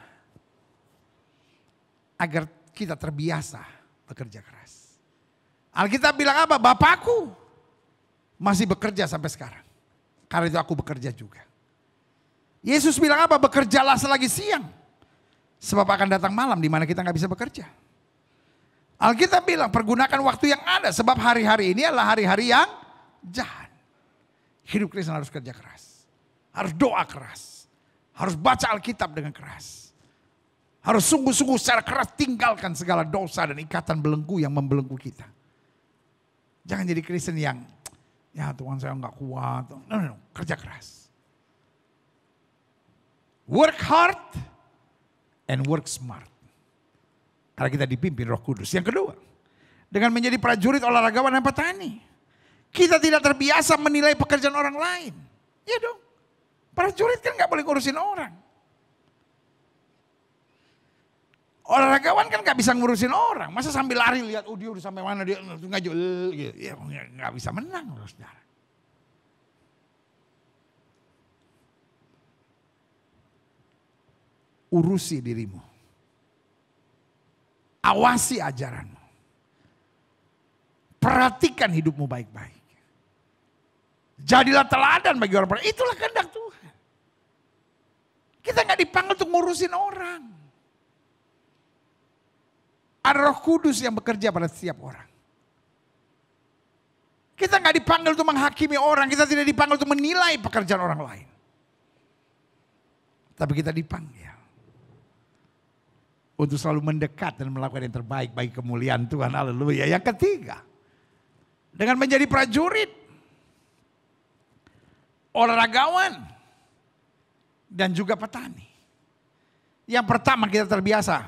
agar kita terbiasa bekerja keras. Alkitab bilang apa? Bapakku masih bekerja sampai sekarang. Karena itu aku bekerja juga. Yesus bilang apa? Bekerjalah selagi siang. Sebab akan datang malam di mana kita nggak bisa bekerja. Alkitab bilang pergunakan waktu yang ada sebab hari-hari ini adalah hari-hari yang jahat. Hidup Kristen harus kerja keras. Harus doa keras harus baca Alkitab dengan keras. Harus sungguh-sungguh secara keras tinggalkan segala dosa dan ikatan belenggu yang membelenggu kita. Jangan jadi Kristen yang, ya Tuhan saya nggak kuat. No, no, no, kerja keras. Work hard and work smart. Karena kita dipimpin roh kudus. Yang kedua, dengan menjadi prajurit olahragawan dan petani. Kita tidak terbiasa menilai pekerjaan orang lain. Ya dong. Prajurit kan nggak boleh ngurusin orang. Olahragawan kan nggak bisa ngurusin orang. Masa sambil lari lihat, oh dia udah sampai mana dia nggak gitu. Ya nggak bisa menang, saudara. Urusi dirimu. Awasi ajaranmu. Perhatikan hidupmu baik-baik. Jadilah teladan bagi orang-orang. Itulah kehendak Tuhan. Kita nggak dipanggil untuk ngurusin orang. Ada roh kudus yang bekerja pada setiap orang. Kita nggak dipanggil untuk menghakimi orang. Kita tidak dipanggil untuk menilai pekerjaan orang lain. Tapi kita dipanggil. Untuk selalu mendekat dan melakukan yang terbaik bagi kemuliaan Tuhan. Haleluya. Yang ketiga. Dengan menjadi prajurit. Olahragawan dan juga petani. Yang pertama kita terbiasa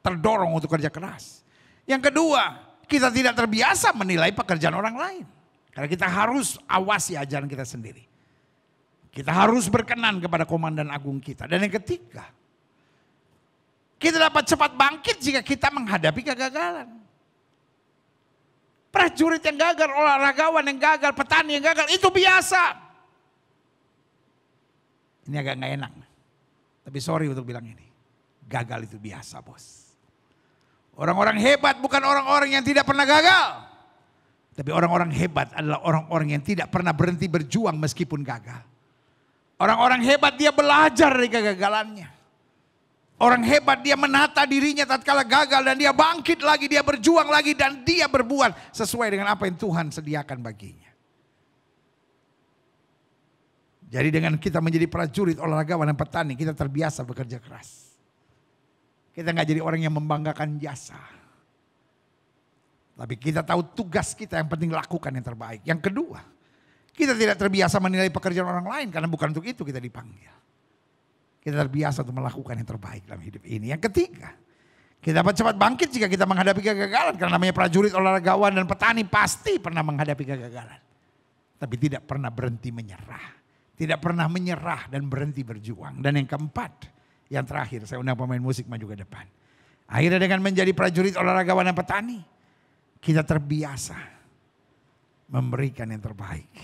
terdorong untuk kerja keras. Yang kedua, kita tidak terbiasa menilai pekerjaan orang lain. Karena kita harus awasi ajaran kita sendiri. Kita harus berkenan kepada komandan agung kita. Dan yang ketiga, kita dapat cepat bangkit jika kita menghadapi kegagalan. Prajurit yang gagal, olahragawan yang gagal, petani yang gagal, itu biasa. Ini agak nggak enak. Tapi sorry untuk bilang ini. Gagal itu biasa bos. Orang-orang hebat bukan orang-orang yang tidak pernah gagal. Tapi orang-orang hebat adalah orang-orang yang tidak pernah berhenti berjuang meskipun gagal. Orang-orang hebat dia belajar dari kegagalannya. Orang hebat dia menata dirinya tatkala gagal dan dia bangkit lagi, dia berjuang lagi dan dia berbuat sesuai dengan apa yang Tuhan sediakan baginya. Jadi dengan kita menjadi prajurit, olahragawan dan petani, kita terbiasa bekerja keras. Kita nggak jadi orang yang membanggakan jasa. Tapi kita tahu tugas kita yang penting lakukan yang terbaik. Yang kedua, kita tidak terbiasa menilai pekerjaan orang lain karena bukan untuk itu kita dipanggil. Kita terbiasa untuk melakukan yang terbaik dalam hidup ini. Yang ketiga, kita dapat cepat bangkit jika kita menghadapi kegagalan. Karena namanya prajurit, olahragawan, dan petani pasti pernah menghadapi kegagalan. Tapi tidak pernah berhenti menyerah. Tidak pernah menyerah dan berhenti berjuang. Dan yang keempat, yang terakhir saya undang pemain musik maju ke depan. Akhirnya dengan menjadi prajurit olahragawan dan petani, kita terbiasa memberikan yang terbaik.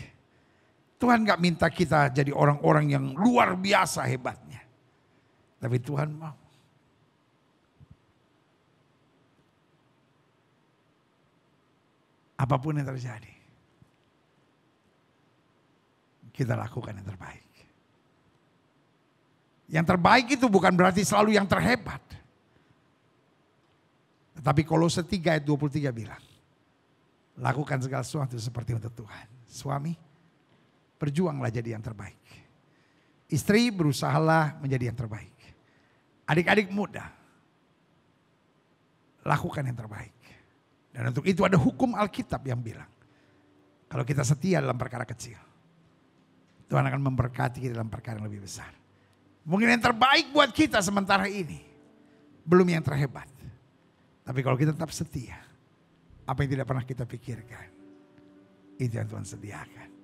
Tuhan gak minta kita jadi orang-orang yang luar biasa hebatnya. Tapi Tuhan mau. Apapun yang terjadi. kita lakukan yang terbaik. Yang terbaik itu bukan berarti selalu yang terhebat. Tetapi Kolose 3 ayat 23 bilang, lakukan segala sesuatu seperti untuk Tuhan. Suami, berjuanglah jadi yang terbaik. Istri, berusahalah menjadi yang terbaik. Adik-adik muda, lakukan yang terbaik. Dan untuk itu ada hukum Alkitab yang bilang, kalau kita setia dalam perkara kecil, Tuhan akan memberkati kita dalam perkara yang lebih besar. Mungkin yang terbaik buat kita sementara ini. Belum yang terhebat. Tapi kalau kita tetap setia. Apa yang tidak pernah kita pikirkan. Itu yang Tuhan sediakan.